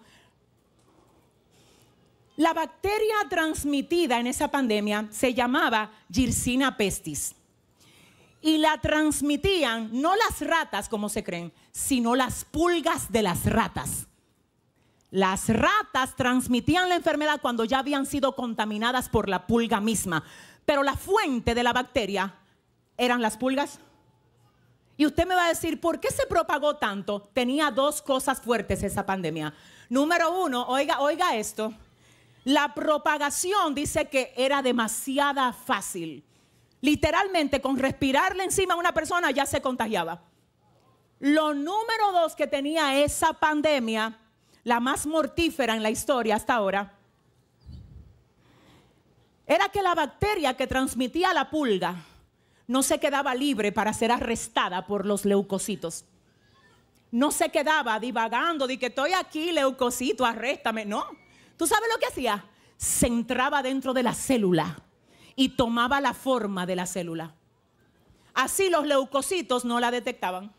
La bacteria transmitida en esa pandemia se llamaba Girsina pestis. Y la transmitían no las ratas, como se creen, sino las pulgas de las ratas. Las ratas transmitían la enfermedad cuando ya habían sido contaminadas por la pulga misma. Pero la fuente de la bacteria eran las pulgas y usted me va a decir, ¿por qué se propagó tanto? Tenía dos cosas fuertes esa pandemia. Número uno, oiga, oiga esto. La propagación dice que era demasiada fácil. Literalmente, con respirarle encima a una persona ya se contagiaba. Lo número dos que tenía esa pandemia, la más mortífera en la historia hasta ahora, era que la bacteria que transmitía la pulga, no se quedaba libre para ser arrestada por los leucocitos. No se quedaba divagando de que estoy aquí, leucocito, arréstame. No. ¿Tú sabes lo que hacía? Se entraba dentro de la célula y tomaba la forma de la célula. Así los leucocitos no la detectaban.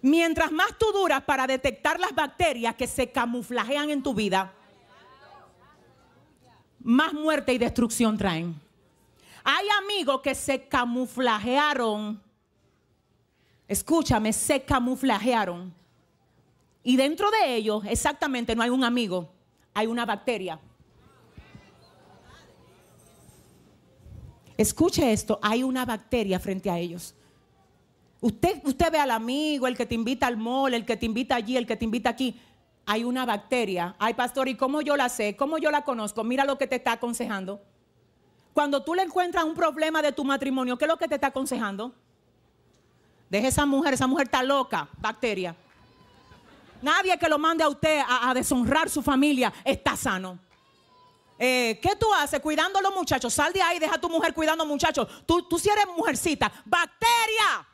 Mientras más tú duras para detectar las bacterias que se camuflajean en tu vida, más muerte y destrucción traen. Hay amigos que se camuflajearon. Escúchame, se camuflajearon. Y dentro de ellos, exactamente, no hay un amigo, hay una bacteria. Escuche esto, hay una bacteria frente a ellos. Usted, usted ve al amigo, el que te invita al mall, el que te invita allí, el que te invita aquí hay una bacteria. Ay, pastor, ¿y cómo yo la sé? ¿Cómo yo la conozco? Mira lo que te está aconsejando. Cuando tú le encuentras un problema de tu matrimonio, ¿qué es lo que te está aconsejando? Deje esa mujer, esa mujer está loca, bacteria. Nadie que lo mande a usted a, deshonrar su familia está sano. Eh, ¿Qué tú haces cuidando a los muchachos? Sal de ahí, deja a tu mujer cuidando a muchachos. Tú, tú si eres mujercita, bacteria.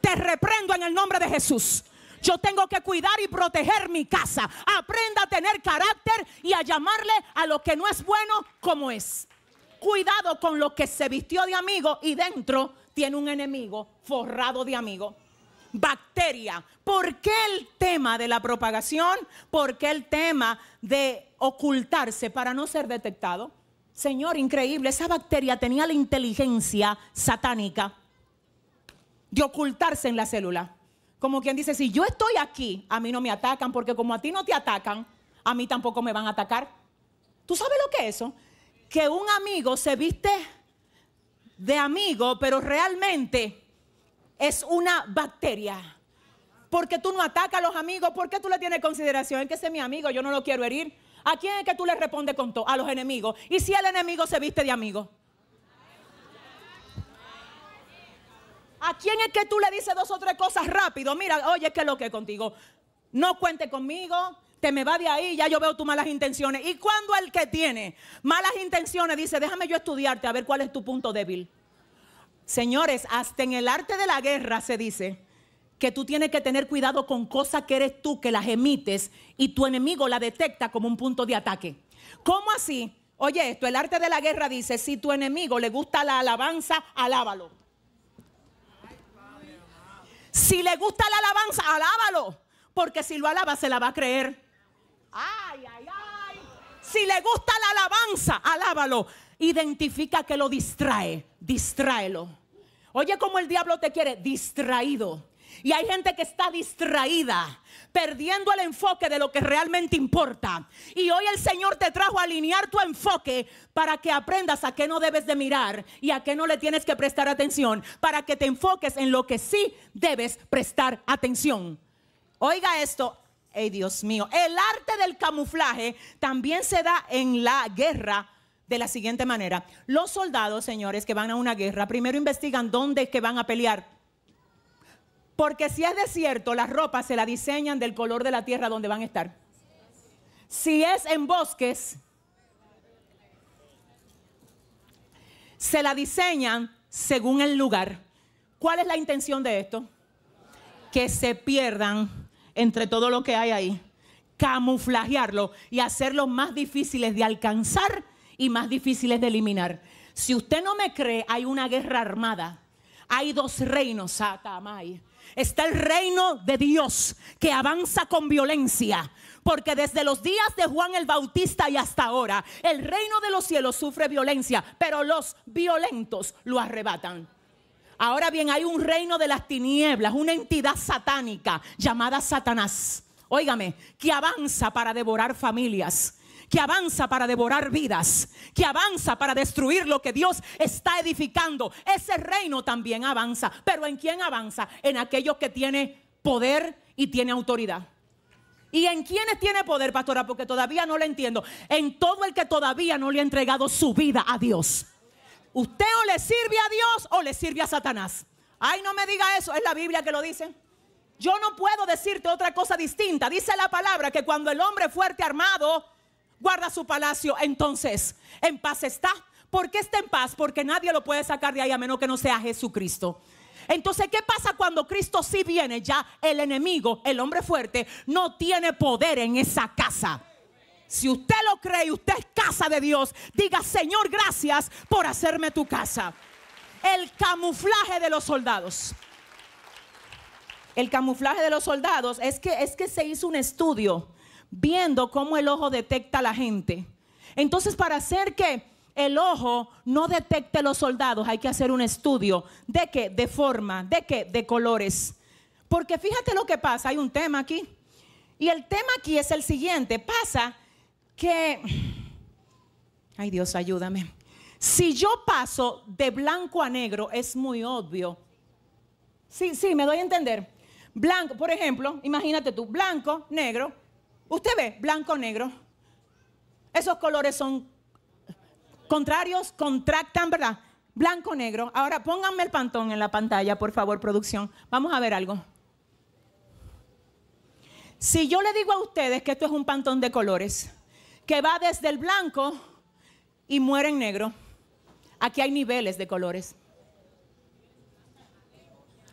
Te reprendo en el nombre de Jesús. Yo tengo que cuidar y proteger mi casa. Aprenda a tener carácter y a llamarle a lo que no es bueno como es. Cuidado con lo que se vistió de amigo y dentro tiene un enemigo forrado de amigo. Bacteria. ¿Por qué el tema de la propagación? ¿Por qué el tema de ocultarse para no ser detectado? Señor, increíble, esa bacteria tenía la inteligencia satánica de ocultarse en la célula. Como quien dice, si yo estoy aquí, a mí no me atacan, porque como a ti no te atacan, a mí tampoco me van a atacar. ¿Tú sabes lo que es eso? Que un amigo se viste de amigo, pero realmente es una bacteria. Porque tú no atacas a los amigos, porque tú le tienes consideración, es que ese es mi amigo, yo no lo quiero herir. ¿A quién es que tú le respondes con todo? A los enemigos. ¿Y si el enemigo se viste de amigo? ¿A quién es que tú le dices dos o tres cosas rápido? Mira, oye, ¿qué es lo que es contigo? No cuente conmigo, te me va de ahí, ya yo veo tus malas intenciones. Y cuando el que tiene malas intenciones dice, déjame yo estudiarte a ver cuál es tu punto débil. Señores, hasta en el arte de la guerra se dice que tú tienes que tener cuidado con cosas que eres tú que las emites y tu enemigo la detecta como un punto de ataque. ¿Cómo así? Oye, esto, el arte de la guerra dice, si tu enemigo le gusta la alabanza, alábalo. Si le gusta la alabanza, alábalo. Porque si lo alaba, se la va a creer. Ay, ay, ay. Si le gusta la alabanza, alábalo. Identifica que lo distrae. Distráelo. Oye, como el diablo te quiere, distraído. Y hay gente que está distraída, perdiendo el enfoque de lo que realmente importa. Y hoy el Señor te trajo a alinear tu enfoque para que aprendas a qué no debes de mirar y a qué no le tienes que prestar atención, para que te enfoques en lo que sí debes prestar atención. Oiga esto, ay Dios mío, el arte del camuflaje también se da en la guerra de la siguiente manera. Los soldados, señores, que van a una guerra, primero investigan dónde es que van a pelear porque si es desierto, las ropas se la diseñan del color de la tierra donde van a estar. Si es en bosques, se la diseñan según el lugar. ¿Cuál es la intención de esto? Que se pierdan entre todo lo que hay ahí, camuflajearlo y hacerlo más difíciles de alcanzar y más difíciles de eliminar. Si usted no me cree, hay una guerra armada. Hay dos reinos, Satamay está el reino de Dios que avanza con violencia. Porque desde los días de Juan el Bautista y hasta ahora, el reino de los cielos sufre violencia, pero los violentos lo arrebatan. Ahora bien, hay un reino de las tinieblas, una entidad satánica llamada Satanás. Óigame, que avanza para devorar familias que avanza para devorar vidas, que avanza para destruir lo que Dios está edificando. Ese reino también avanza. Pero ¿en quién avanza? En aquellos que tiene poder y tiene autoridad. ¿Y en quiénes tiene poder, pastora? Porque todavía no lo entiendo. En todo el que todavía no le ha entregado su vida a Dios. Usted o le sirve a Dios o le sirve a Satanás. Ay, no me diga eso, es la Biblia que lo dice. Yo no puedo decirte otra cosa distinta. Dice la palabra que cuando el hombre fuerte armado guarda su palacio, entonces en paz está. ¿Por qué está en paz? Porque nadie lo puede sacar de ahí a menos que no sea Jesucristo. Entonces, ¿qué pasa cuando Cristo sí viene? Ya el enemigo, el hombre fuerte, no tiene poder en esa casa. Si usted lo cree y usted es casa de Dios, diga, Señor, gracias por hacerme tu casa. El camuflaje de los soldados. El camuflaje de los soldados es que, es que se hizo un estudio viendo cómo el ojo detecta a la gente. Entonces, para hacer que el ojo no detecte a los soldados, hay que hacer un estudio de qué, de forma, de qué, de colores. Porque fíjate lo que pasa, hay un tema aquí. Y el tema aquí es el siguiente, pasa que, ay Dios, ayúdame. Si yo paso de blanco a negro, es muy obvio. Sí, sí, me doy a entender. Blanco, por ejemplo, imagínate tú, blanco, negro, Usted ve blanco-negro. Esos colores son contrarios, contractan, ¿verdad? Blanco-negro. Ahora pónganme el pantón en la pantalla, por favor, producción. Vamos a ver algo. Si yo le digo a ustedes que esto es un pantón de colores, que va desde el blanco y muere en negro, aquí hay niveles de colores.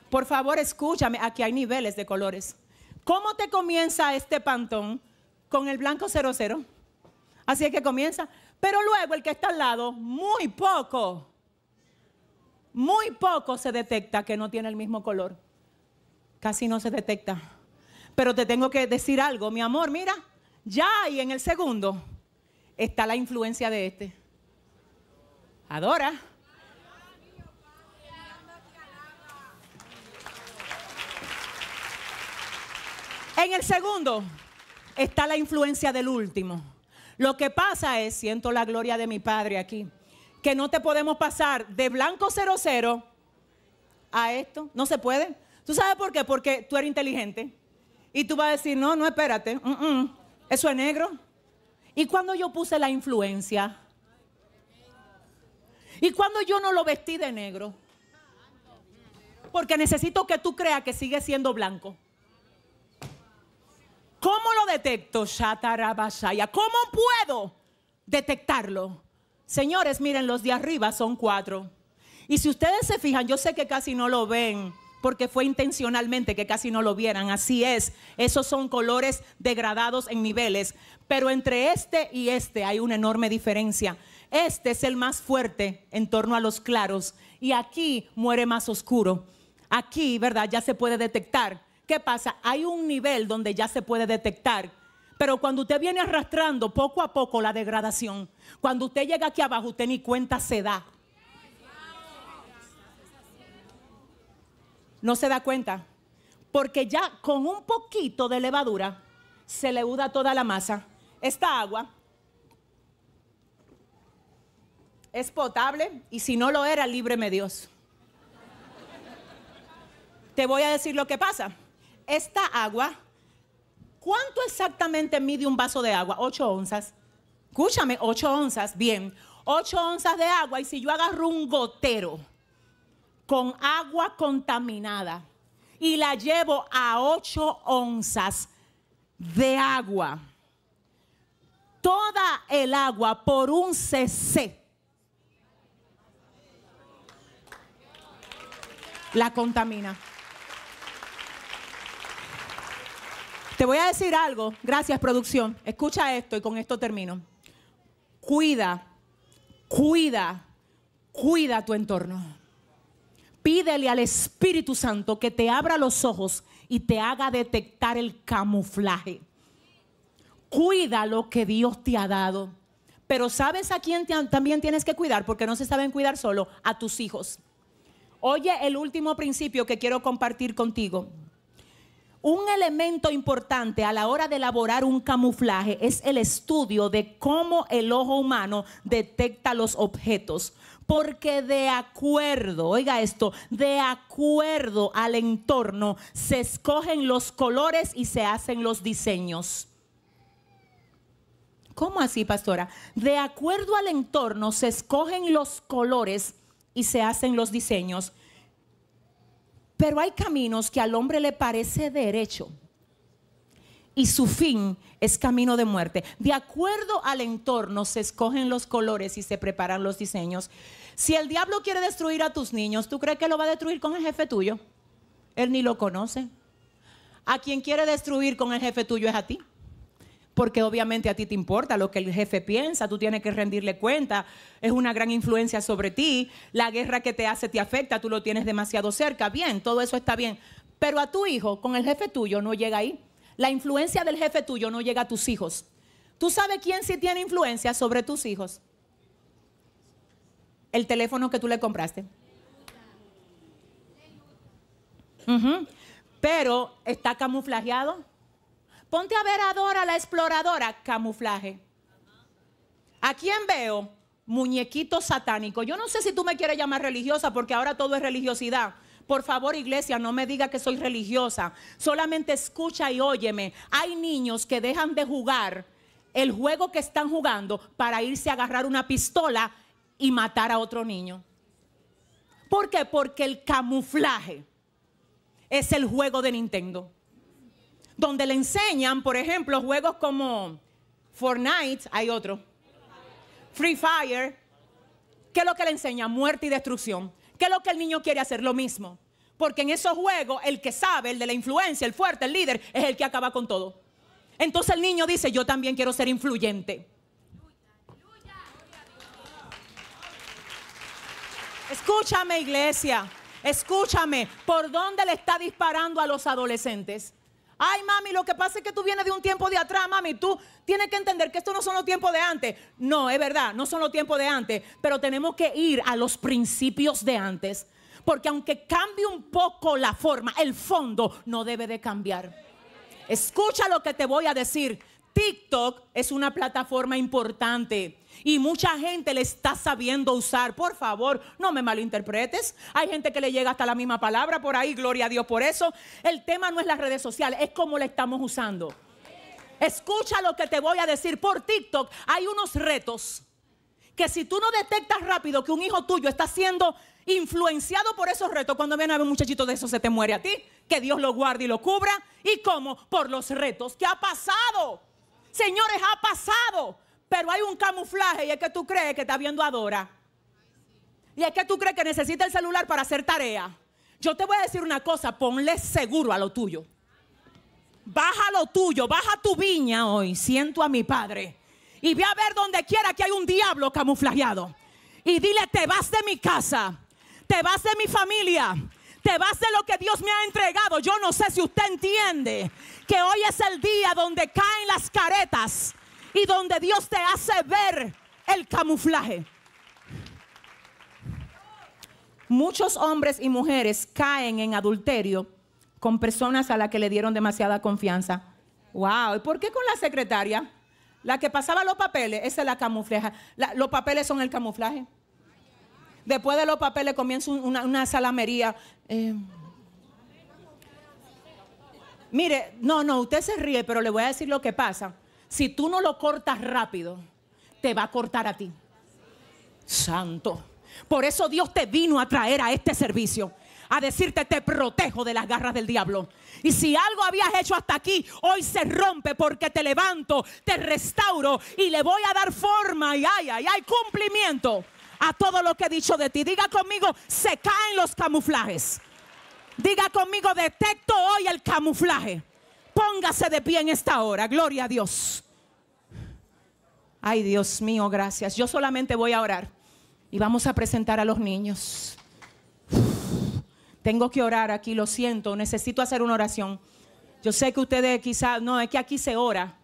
Por favor, escúchame, aquí hay niveles de colores. ¿Cómo te comienza este pantón? con el blanco 00. Así es que comienza. Pero luego el que está al lado, muy poco, muy poco se detecta que no tiene el mismo color. Casi no se detecta. Pero te tengo que decir algo, mi amor, mira, ya y en el segundo está la influencia de este. Adora. En el segundo, está la influencia del último. Lo que pasa es, siento la gloria de mi Padre aquí, que no te podemos pasar de blanco cero cero a esto. No se puede. ¿Tú sabes por qué? Porque tú eres inteligente. Y tú vas a decir, no, no, espérate. Mm, mm. Eso es negro. ¿Y cuando yo puse la influencia? ¿Y cuando yo no lo vestí de negro? Porque necesito que tú creas que sigue siendo blanco detecto? Shatarabashaya. ¿Cómo puedo detectarlo? Señores, miren, los de arriba son cuatro. Y si ustedes se fijan, yo sé que casi no lo ven, porque fue intencionalmente que casi no lo vieran. Así es, esos son colores degradados en niveles. Pero entre este y este hay una enorme diferencia. Este es el más fuerte en torno a los claros y aquí muere más oscuro. Aquí, ¿verdad? Ya se puede detectar ¿Qué pasa? Hay un nivel donde ya se puede detectar pero cuando usted viene arrastrando poco a poco la degradación, cuando usted llega aquí abajo, usted ni cuenta se da. No se da cuenta. Porque ya con un poquito de levadura se leuda toda la masa. Esta agua es potable y si no lo era, líbreme Dios. Te voy a decir lo que pasa esta agua, ¿cuánto exactamente mide un vaso de agua? Ocho onzas. Escúchame, ocho onzas, bien. Ocho onzas de agua y si yo agarro un gotero con agua contaminada y la llevo a ocho onzas de agua, toda el agua por un cc la contamina. Te voy a decir algo. Gracias, producción. Escucha esto y con esto termino. Cuida, cuida, cuida tu entorno. Pídele al Espíritu Santo que te abra los ojos y te haga detectar el camuflaje. Cuida lo que Dios te ha dado. Pero ¿sabes a quién también tienes que cuidar? Porque no se saben cuidar solo, a tus hijos. Oye, el último principio que quiero compartir contigo. Un elemento importante a la hora de elaborar un camuflaje es el estudio de cómo el ojo humano detecta los objetos. Porque de acuerdo, oiga esto, de acuerdo al entorno se escogen los colores y se hacen los diseños. ¿Cómo así, pastora? De acuerdo al entorno se escogen los colores y se hacen los diseños. Pero hay caminos que al hombre le parece derecho y su fin es camino de muerte. De acuerdo al entorno se escogen los colores y se preparan los diseños. Si el diablo quiere destruir a tus niños, ¿tú crees que lo va a destruir con el jefe tuyo? Él ni lo conoce. A quien quiere destruir con el jefe tuyo es a ti porque obviamente a ti te importa lo que el jefe piensa, tú tienes que rendirle cuenta, es una gran influencia sobre ti, la guerra que te hace te afecta, tú lo tienes demasiado cerca, bien, todo eso está bien, pero a tu hijo con el jefe tuyo no llega ahí, la influencia del jefe tuyo no llega a tus hijos. ¿Tú sabes quién sí tiene influencia sobre tus hijos? El teléfono que tú le compraste. Pero está camuflajeado Ponte a ver a la exploradora, camuflaje. ¿A quién veo? Muñequito satánico. Yo no sé si tú me quieres llamar religiosa porque ahora todo es religiosidad. Por favor, iglesia, no me diga que soy religiosa. Solamente escucha y óyeme. Hay niños que dejan de jugar el juego que están jugando para irse a agarrar una pistola y matar a otro niño. ¿Por qué? Porque el camuflaje es el juego de Nintendo donde le enseñan, por ejemplo, juegos como Fortnite, hay otro, Free Fire, ¿qué es lo que le enseña? Muerte y destrucción. ¿Qué es lo que el niño quiere hacer? Lo mismo. Porque en esos juegos el que sabe, el de la influencia, el fuerte, el líder, es el que acaba con todo. Entonces el niño dice, yo también quiero ser influyente. Escúchame iglesia, escúchame, ¿por dónde le está disparando a los adolescentes? Ay, mami, lo que pasa es que tú vienes de un tiempo de atrás, mami. Tú tienes que entender que esto no son los tiempos de antes. No, es verdad, no son los tiempos de antes. Pero tenemos que ir a los principios de antes. Porque aunque cambie un poco la forma, el fondo no debe de cambiar. Escucha lo que te voy a decir. TikTok es una plataforma importante y mucha gente le está sabiendo usar. Por favor, no me malinterpretes. Hay gente que le llega hasta la misma palabra por ahí, gloria a Dios por eso. El tema no es las redes sociales, es cómo la estamos usando. Escucha lo que te voy a decir. Por TikTok hay unos retos que si tú no detectas rápido que un hijo tuyo está siendo influenciado por esos retos, cuando viene a ver un muchachito de eso se te muere a ti, que Dios lo guarde y lo cubra. ¿Y cómo? Por los retos que ha pasado. Señores, ha pasado. Pero hay un camuflaje y es que tú crees que está viendo a Y es que tú crees que necesita el celular para hacer tarea. Yo te voy a decir una cosa, ponle seguro a lo tuyo. Baja lo tuyo, baja tu viña hoy, siento a mi padre. Y ve a ver donde quiera que hay un diablo camuflajeado. Y dile, te vas de mi casa, te vas de mi familia, te vas de lo que Dios me ha entregado. Yo no sé si usted entiende que hoy es el día donde caen las caretas y donde Dios te hace ver el camuflaje. Muchos hombres y mujeres caen en adulterio con personas a las que le dieron demasiada confianza. Wow, ¿y por qué con la secretaria? La que pasaba los papeles, esa es la camuflaje. los papeles son el camuflaje. Después de los papeles comienza una, salamería. Eh, mire, no, no, usted se ríe, pero le voy a decir lo que pasa si tú no lo cortas rápido, te va a cortar a ti. Santo. Por eso Dios te vino a traer a este servicio a decirte te protejo de las garras del diablo. Y si algo habías hecho hasta aquí, hoy se rompe porque te levanto, te restauro y le voy a dar forma y ay, ay, ay, cumplimiento a todo lo que he dicho de ti. Diga conmigo, se caen los camuflajes. Diga conmigo, detecto hoy el camuflaje. Póngase de pie en esta hora. Gloria a Dios. Ay, Dios mío, gracias. Yo solamente voy a orar y vamos a presentar a los niños. tengo que orar aquí, lo siento, necesito hacer una oración. Yo sé que ustedes quizás, no, es que aquí se ora.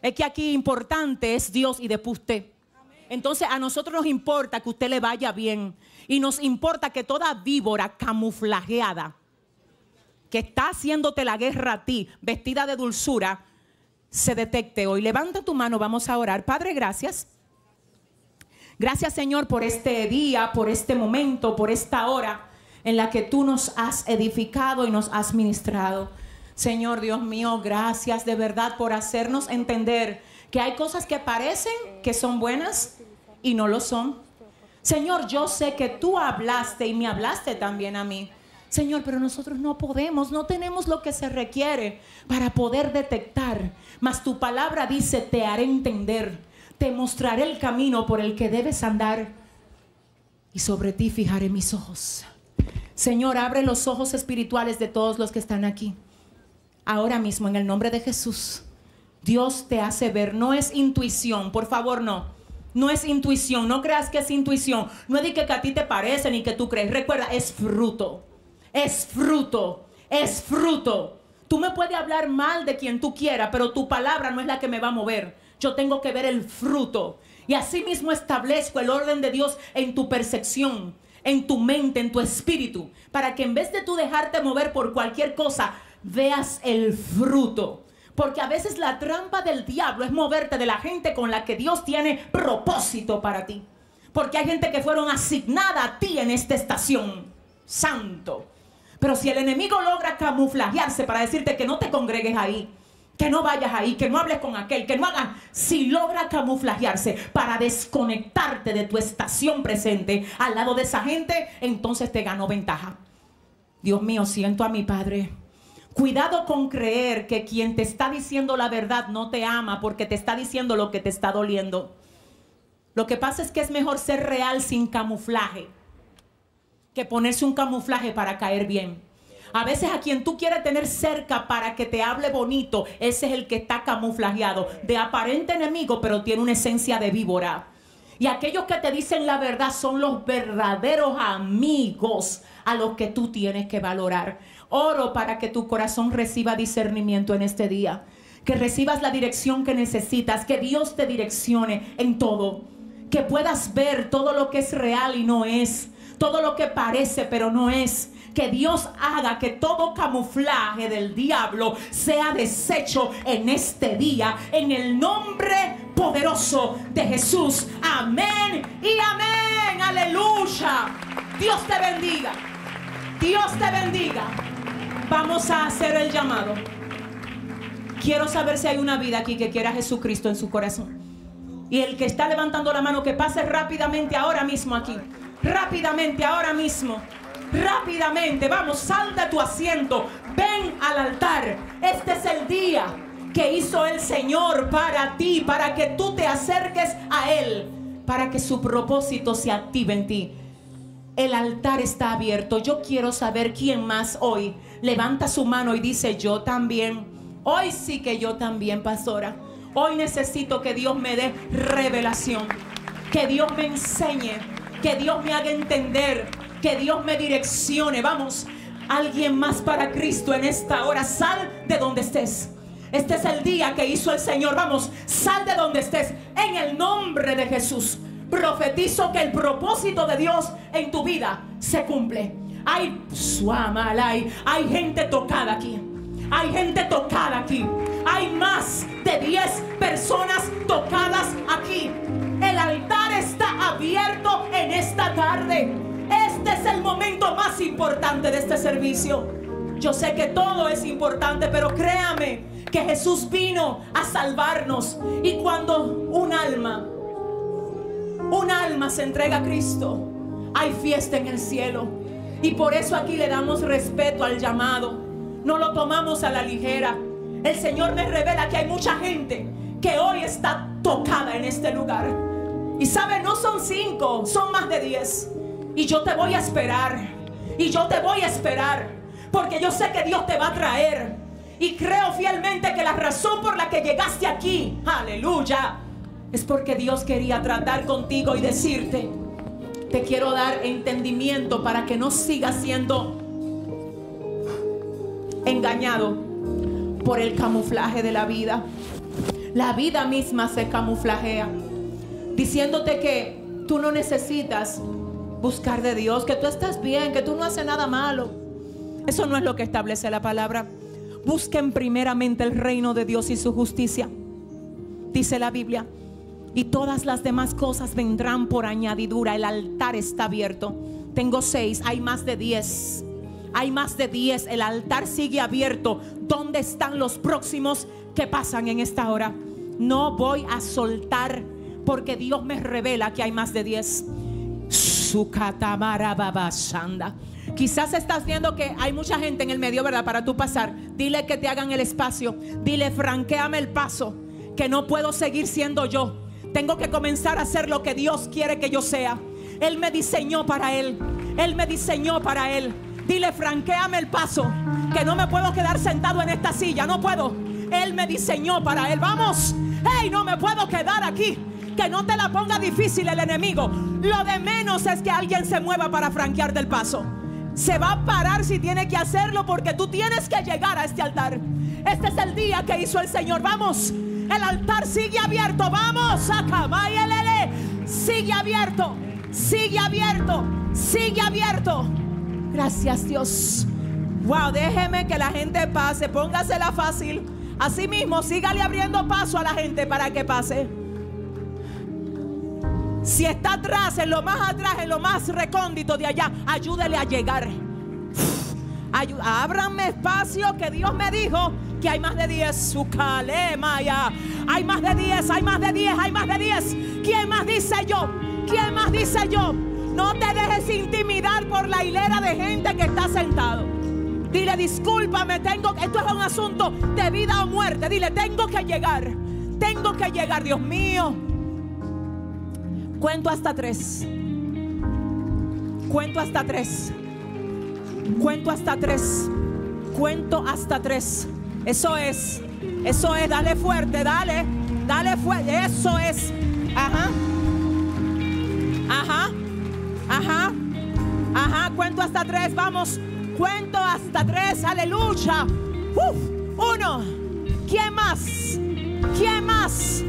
Es que aquí importante es Dios y después usted. Entonces a nosotros nos importa que usted le vaya bien y nos importa que toda víbora camuflajeada que está haciéndote la guerra a ti, vestida de dulzura, se detecte hoy. Levanta tu mano, vamos a orar. Padre, gracias. Gracias Señor por este día, por este momento, por esta hora en la que tú nos has edificado y nos has ministrado. Señor Dios mío, gracias de verdad por hacernos entender que hay cosas que parecen que son buenas y no lo son. Señor, yo sé que tú hablaste y me hablaste también a mí. Señor, pero nosotros no podemos, no tenemos lo que se requiere para poder detectar. Mas tu palabra dice, te haré entender, te mostraré el camino por el que debes andar y sobre ti fijaré mis ojos. Señor, abre los ojos espirituales de todos los que están aquí. Ahora mismo, en el nombre de Jesús, Dios te hace ver. No es intuición, por favor, no. No es intuición, no creas que es intuición. No es de que a ti te parece ni que tú crees. Recuerda, es fruto es fruto, es fruto. Tú me puedes hablar mal de quien tú quieras, pero tu palabra no es la que me va a mover. Yo tengo que ver el fruto. Y así mismo establezco el orden de Dios en tu percepción, en tu mente, en tu espíritu, para que en vez de tú dejarte mover por cualquier cosa, veas el fruto. Porque a veces la trampa del diablo es moverte de la gente con la que Dios tiene propósito para ti. Porque hay gente que fueron asignada a ti en esta estación. Santo. Pero si el enemigo logra camuflajearse para decirte que no te congregues ahí, que no vayas ahí, que no hables con aquel, que no hagas, si logra camuflajearse para desconectarte de tu estación presente al lado de esa gente, entonces te ganó ventaja. Dios mío, siento a mi Padre. Cuidado con creer que quien te está diciendo la verdad no te ama porque te está diciendo lo que te está doliendo. Lo que pasa es que es mejor ser real sin camuflaje que ponerse un camuflaje para caer bien. A veces a quien tú quieres tener cerca para que te hable bonito, ese es el que está camuflajeado de aparente enemigo, pero tiene una esencia de víbora. Y aquellos que te dicen la verdad son los verdaderos amigos a los que tú tienes que valorar. Oro para que tu corazón reciba discernimiento en este día, que recibas la dirección que necesitas, que Dios te direccione en todo, que puedas ver todo lo que es real y no es todo lo que parece pero no es. Que Dios haga que todo camuflaje del diablo sea deshecho en este día, en el nombre poderoso de Jesús. Amén y amén. Aleluya. Dios te bendiga. Dios te bendiga. Vamos a hacer el llamado. Quiero saber si hay una vida aquí que quiera a Jesucristo en su corazón. Y el que está levantando la mano, que pase rápidamente ahora mismo aquí rápidamente, ahora mismo. Rápidamente, vamos, salta tu asiento, ven al altar. Este es el día que hizo el Señor para ti, para que tú te acerques a Él, para que su propósito se active en ti. El altar está abierto. Yo quiero saber quién más hoy levanta su mano y dice, yo también. Hoy sí que yo también, pastora. Hoy necesito que Dios me dé revelación. Que Dios me enseñe que Dios me haga entender, que Dios me direccione. Vamos, alguien más para Cristo en esta hora. Sal de donde estés. Este es el día que hizo el Señor. Vamos, sal de donde estés. En el nombre de Jesús. Profetizo que el propósito de Dios en tu vida se cumple. Hay su hay gente tocada aquí. Hay gente tocada aquí. Hay más de 10 personas tocadas aquí. El altar está abierto esta tarde. Este es el momento más importante de este servicio. Yo sé que todo es importante, pero créame que Jesús vino a salvarnos. Y cuando un alma, un alma se entrega a Cristo, hay fiesta en el cielo. Y por eso aquí le damos respeto al llamado. No lo tomamos a la ligera. El Señor me revela que hay mucha gente que hoy está tocada en este lugar y sabe, no son cinco, son más de diez. Y yo te voy a esperar. Y yo te voy a esperar. Porque yo sé que Dios te va a traer. Y creo fielmente que la razón por la que llegaste aquí, aleluya, es porque Dios quería tratar contigo y decirte, te quiero dar entendimiento para que no sigas siendo engañado por el camuflaje de la vida. La vida misma se camuflajea diciéndote que tú no necesitas buscar de Dios, que tú estás bien, que tú no haces nada malo. Eso no es lo que establece la palabra. Busquen primeramente el reino de Dios y su justicia, dice la Biblia. Y todas las demás cosas vendrán por añadidura. El altar está abierto. Tengo seis, hay más de diez. Hay más de diez. El altar sigue abierto. ¿Dónde están los próximos que pasan en esta hora? No voy a soltar porque Dios me revela que hay más de 10. Su catamara Quizás estás viendo que hay mucha gente en el medio, ¿verdad? Para tú pasar. Dile que te hagan el espacio. Dile, franqueame el paso. Que no puedo seguir siendo yo. Tengo que comenzar a hacer lo que Dios quiere que yo sea. Él me diseñó para Él. Él me diseñó para Él. Dile, franqueame el paso. Que no me puedo quedar sentado en esta silla. No puedo. Él me diseñó para Él. Vamos. ¡Hey! No me puedo quedar aquí que no te la ponga difícil el enemigo. Lo de menos es que alguien se mueva para franquear del paso. Se va a parar si tiene que hacerlo porque tú tienes que llegar a este altar. Este es el día que hizo el Señor. Vamos, el altar sigue abierto. Vamos, lele. Sigue abierto, sigue abierto, sigue abierto. Gracias Dios. Wow, déjeme que la gente pase. Póngasela fácil. Asimismo, sígale abriendo paso a la gente para que pase. Si está atrás, en lo más atrás, en lo más recóndito de allá, ayúdele a llegar. ábranme espacio que Dios me dijo que hay más de 10. Maya. Hay más de 10, hay más de 10, hay más de 10. ¿Quién más dice yo? ¿Quién más dice yo? No te dejes intimidar por la hilera de gente que está sentado. Dile, discúlpame, tengo, esto es un asunto de vida o muerte. Dile, tengo que llegar. Tengo que llegar, Dios mío. Cuento hasta tres. Cuento hasta tres. Cuento hasta tres. Cuento hasta tres. Eso es. Eso es. Dale fuerte, dale. Dale fuerte. Eso es. Ajá. Ajá. Ajá. Ajá. Cuento hasta tres. Vamos. Cuento hasta tres. Aleluya. Uf. Uno. ¿Quién más? ¿Quién más?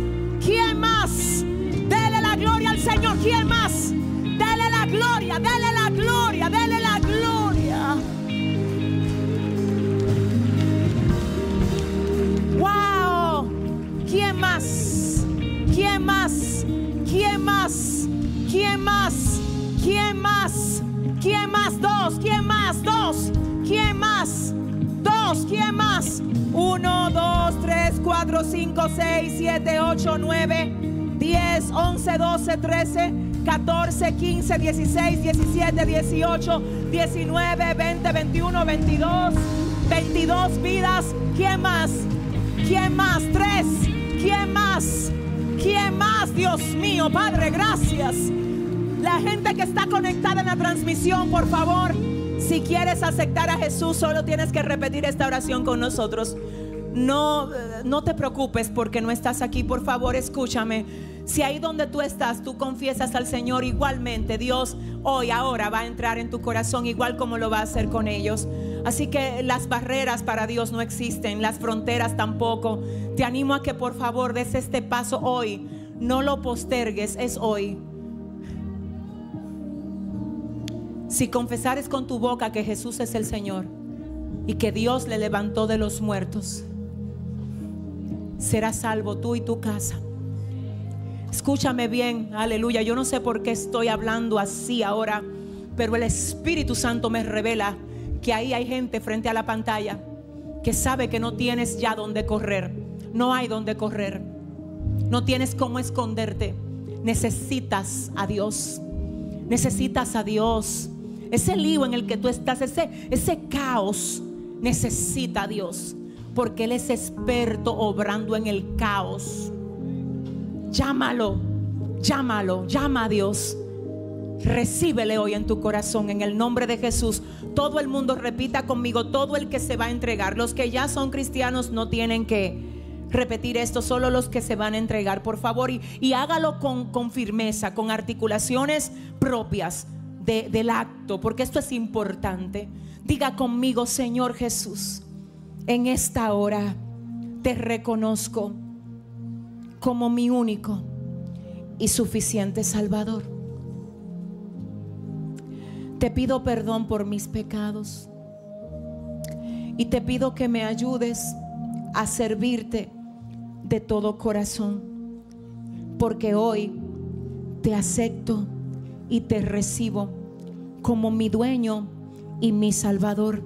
¿Quién más? ¿Quién más? ¿Quién más? Dos. ¿Quién más? Dos. ¿Quién más? Dos. ¿Quién más? Uno, dos, tres, cuatro, cinco, seis, siete, ocho, nueve, diez, once, doce, trece. 14, 15, 16, 17, 18, 19, 20, 21, 22, 22 vidas. ¿Quién más? ¿Quién más? Tres. ¿Quién más? ¿Quién más, Dios mío? Padre, gracias. La gente que está conectada en la transmisión, por favor, si quieres aceptar a Jesús, solo tienes que repetir esta oración con nosotros. No, eh, no te preocupes porque no estás aquí. Por favor, escúchame. Si ahí donde tú estás, tú confiesas al Señor igualmente, Dios hoy, ahora va a entrar en tu corazón igual como lo va a hacer con ellos. Así que las barreras para Dios no existen, las fronteras tampoco. Te animo a que por favor des este paso hoy. No lo postergues, es hoy. Si confesares con tu boca que Jesús es el Señor y que Dios le levantó de los muertos, serás salvo tú y tu casa. Escúchame bien, aleluya. Yo no sé por qué estoy hablando así ahora, pero el Espíritu Santo me revela que ahí hay gente frente a la pantalla que sabe que no tienes ya dónde correr. No hay dónde correr. No tienes cómo esconderte. Necesitas a Dios. Necesitas a Dios. Ese lío en el que tú estás, ese, ese caos, necesita a Dios. Porque Él es experto obrando en el caos. Llámalo, llámalo, llama a Dios. Recíbele hoy en tu corazón, en el nombre de Jesús. Todo el mundo repita conmigo, todo el que se va a entregar. Los que ya son cristianos no tienen que repetir esto, solo los que se van a entregar, por favor. Y, hágalo con, con, firmeza, con articulaciones propias del acto, porque esto es importante. Diga conmigo, Señor Jesús, en esta hora te reconozco como mi único y suficiente Salvador. Te pido perdón por mis pecados. Y te pido que me ayudes a servirte de todo corazón. Porque hoy te acepto y te recibo como mi dueño y mi salvador.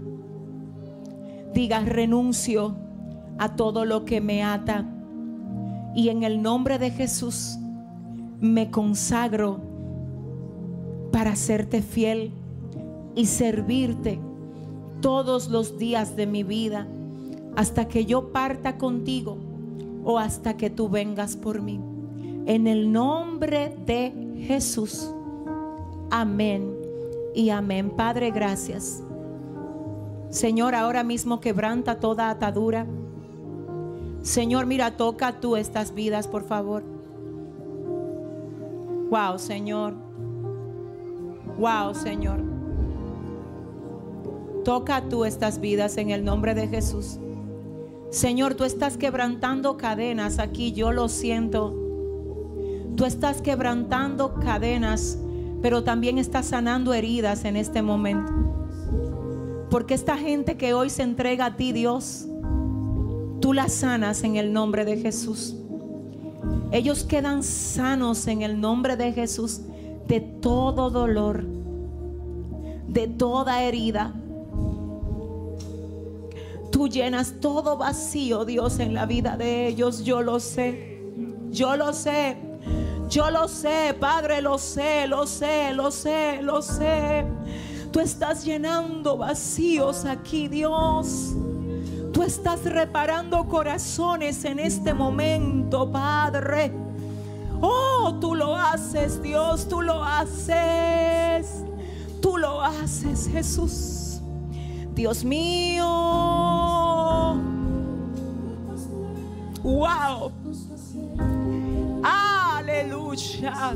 Diga, renuncio a todo lo que me ata. Y en el nombre de Jesús me consagro para serte fiel y servirte todos los días de mi vida hasta que yo parta contigo o hasta que tú vengas por mí. En el nombre de Jesús. Amén y amén. Padre, gracias. Señor, ahora mismo quebranta toda atadura. Señor, mira, toca tú estas vidas, por favor. Wow, Señor. Wow, Señor. Toca tú estas vidas en el nombre de Jesús. Señor, tú estás quebrantando cadenas aquí, yo lo siento. Tú estás quebrantando cadenas, pero también estás sanando heridas en este momento. Porque esta gente que hoy se entrega a ti, Dios, tú la sanas en el nombre de Jesús. Ellos quedan sanos en el nombre de Jesús de todo dolor, de toda herida. Tú llenas todo vacío, Dios, en la vida de ellos. Yo lo sé. Yo lo sé. Yo lo sé, Padre, lo sé, lo sé, lo sé, lo sé. Tú estás llenando vacíos aquí, Dios. Tú estás reparando corazones en este momento, Padre. Oh, tú lo haces, Dios, tú lo haces. Tú lo haces, Jesús. Dios mío. Wow. Aleluya.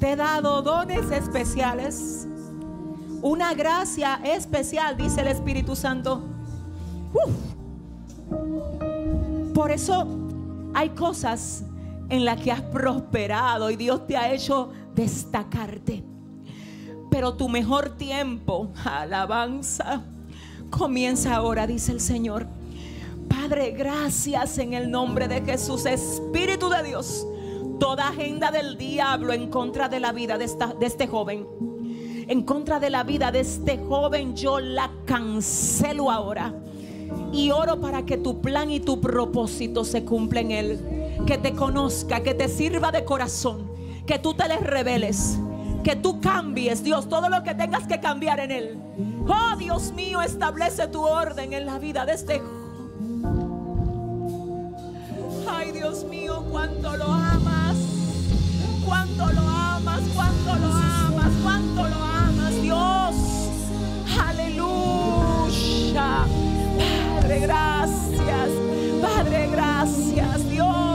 Te he dado dones especiales. Una gracia especial, dice el Espíritu Santo. Por eso hay cosas en la que has prosperado y Dios te ha hecho destacarte. Pero tu mejor tiempo, alabanza, comienza ahora, dice el Señor. Padre, gracias en el nombre de Jesús, Espíritu de Dios. Toda agenda del diablo en contra de la vida de, esta, de este joven, en contra de la vida de este joven, yo la cancelo ahora. Y oro para que tu plan y tu propósito se cumplan en él que te conozca, que te sirva de corazón, que tú te les reveles, que tú cambies, Dios, todo lo que tengas que cambiar en él. Oh Dios mío, establece tu orden en la vida de este Ay Dios mío, cuánto lo amas, cuánto lo amas, cuánto lo amas, cuánto lo amas, Dios. Aleluya. Padre, gracias. Padre, gracias, Dios.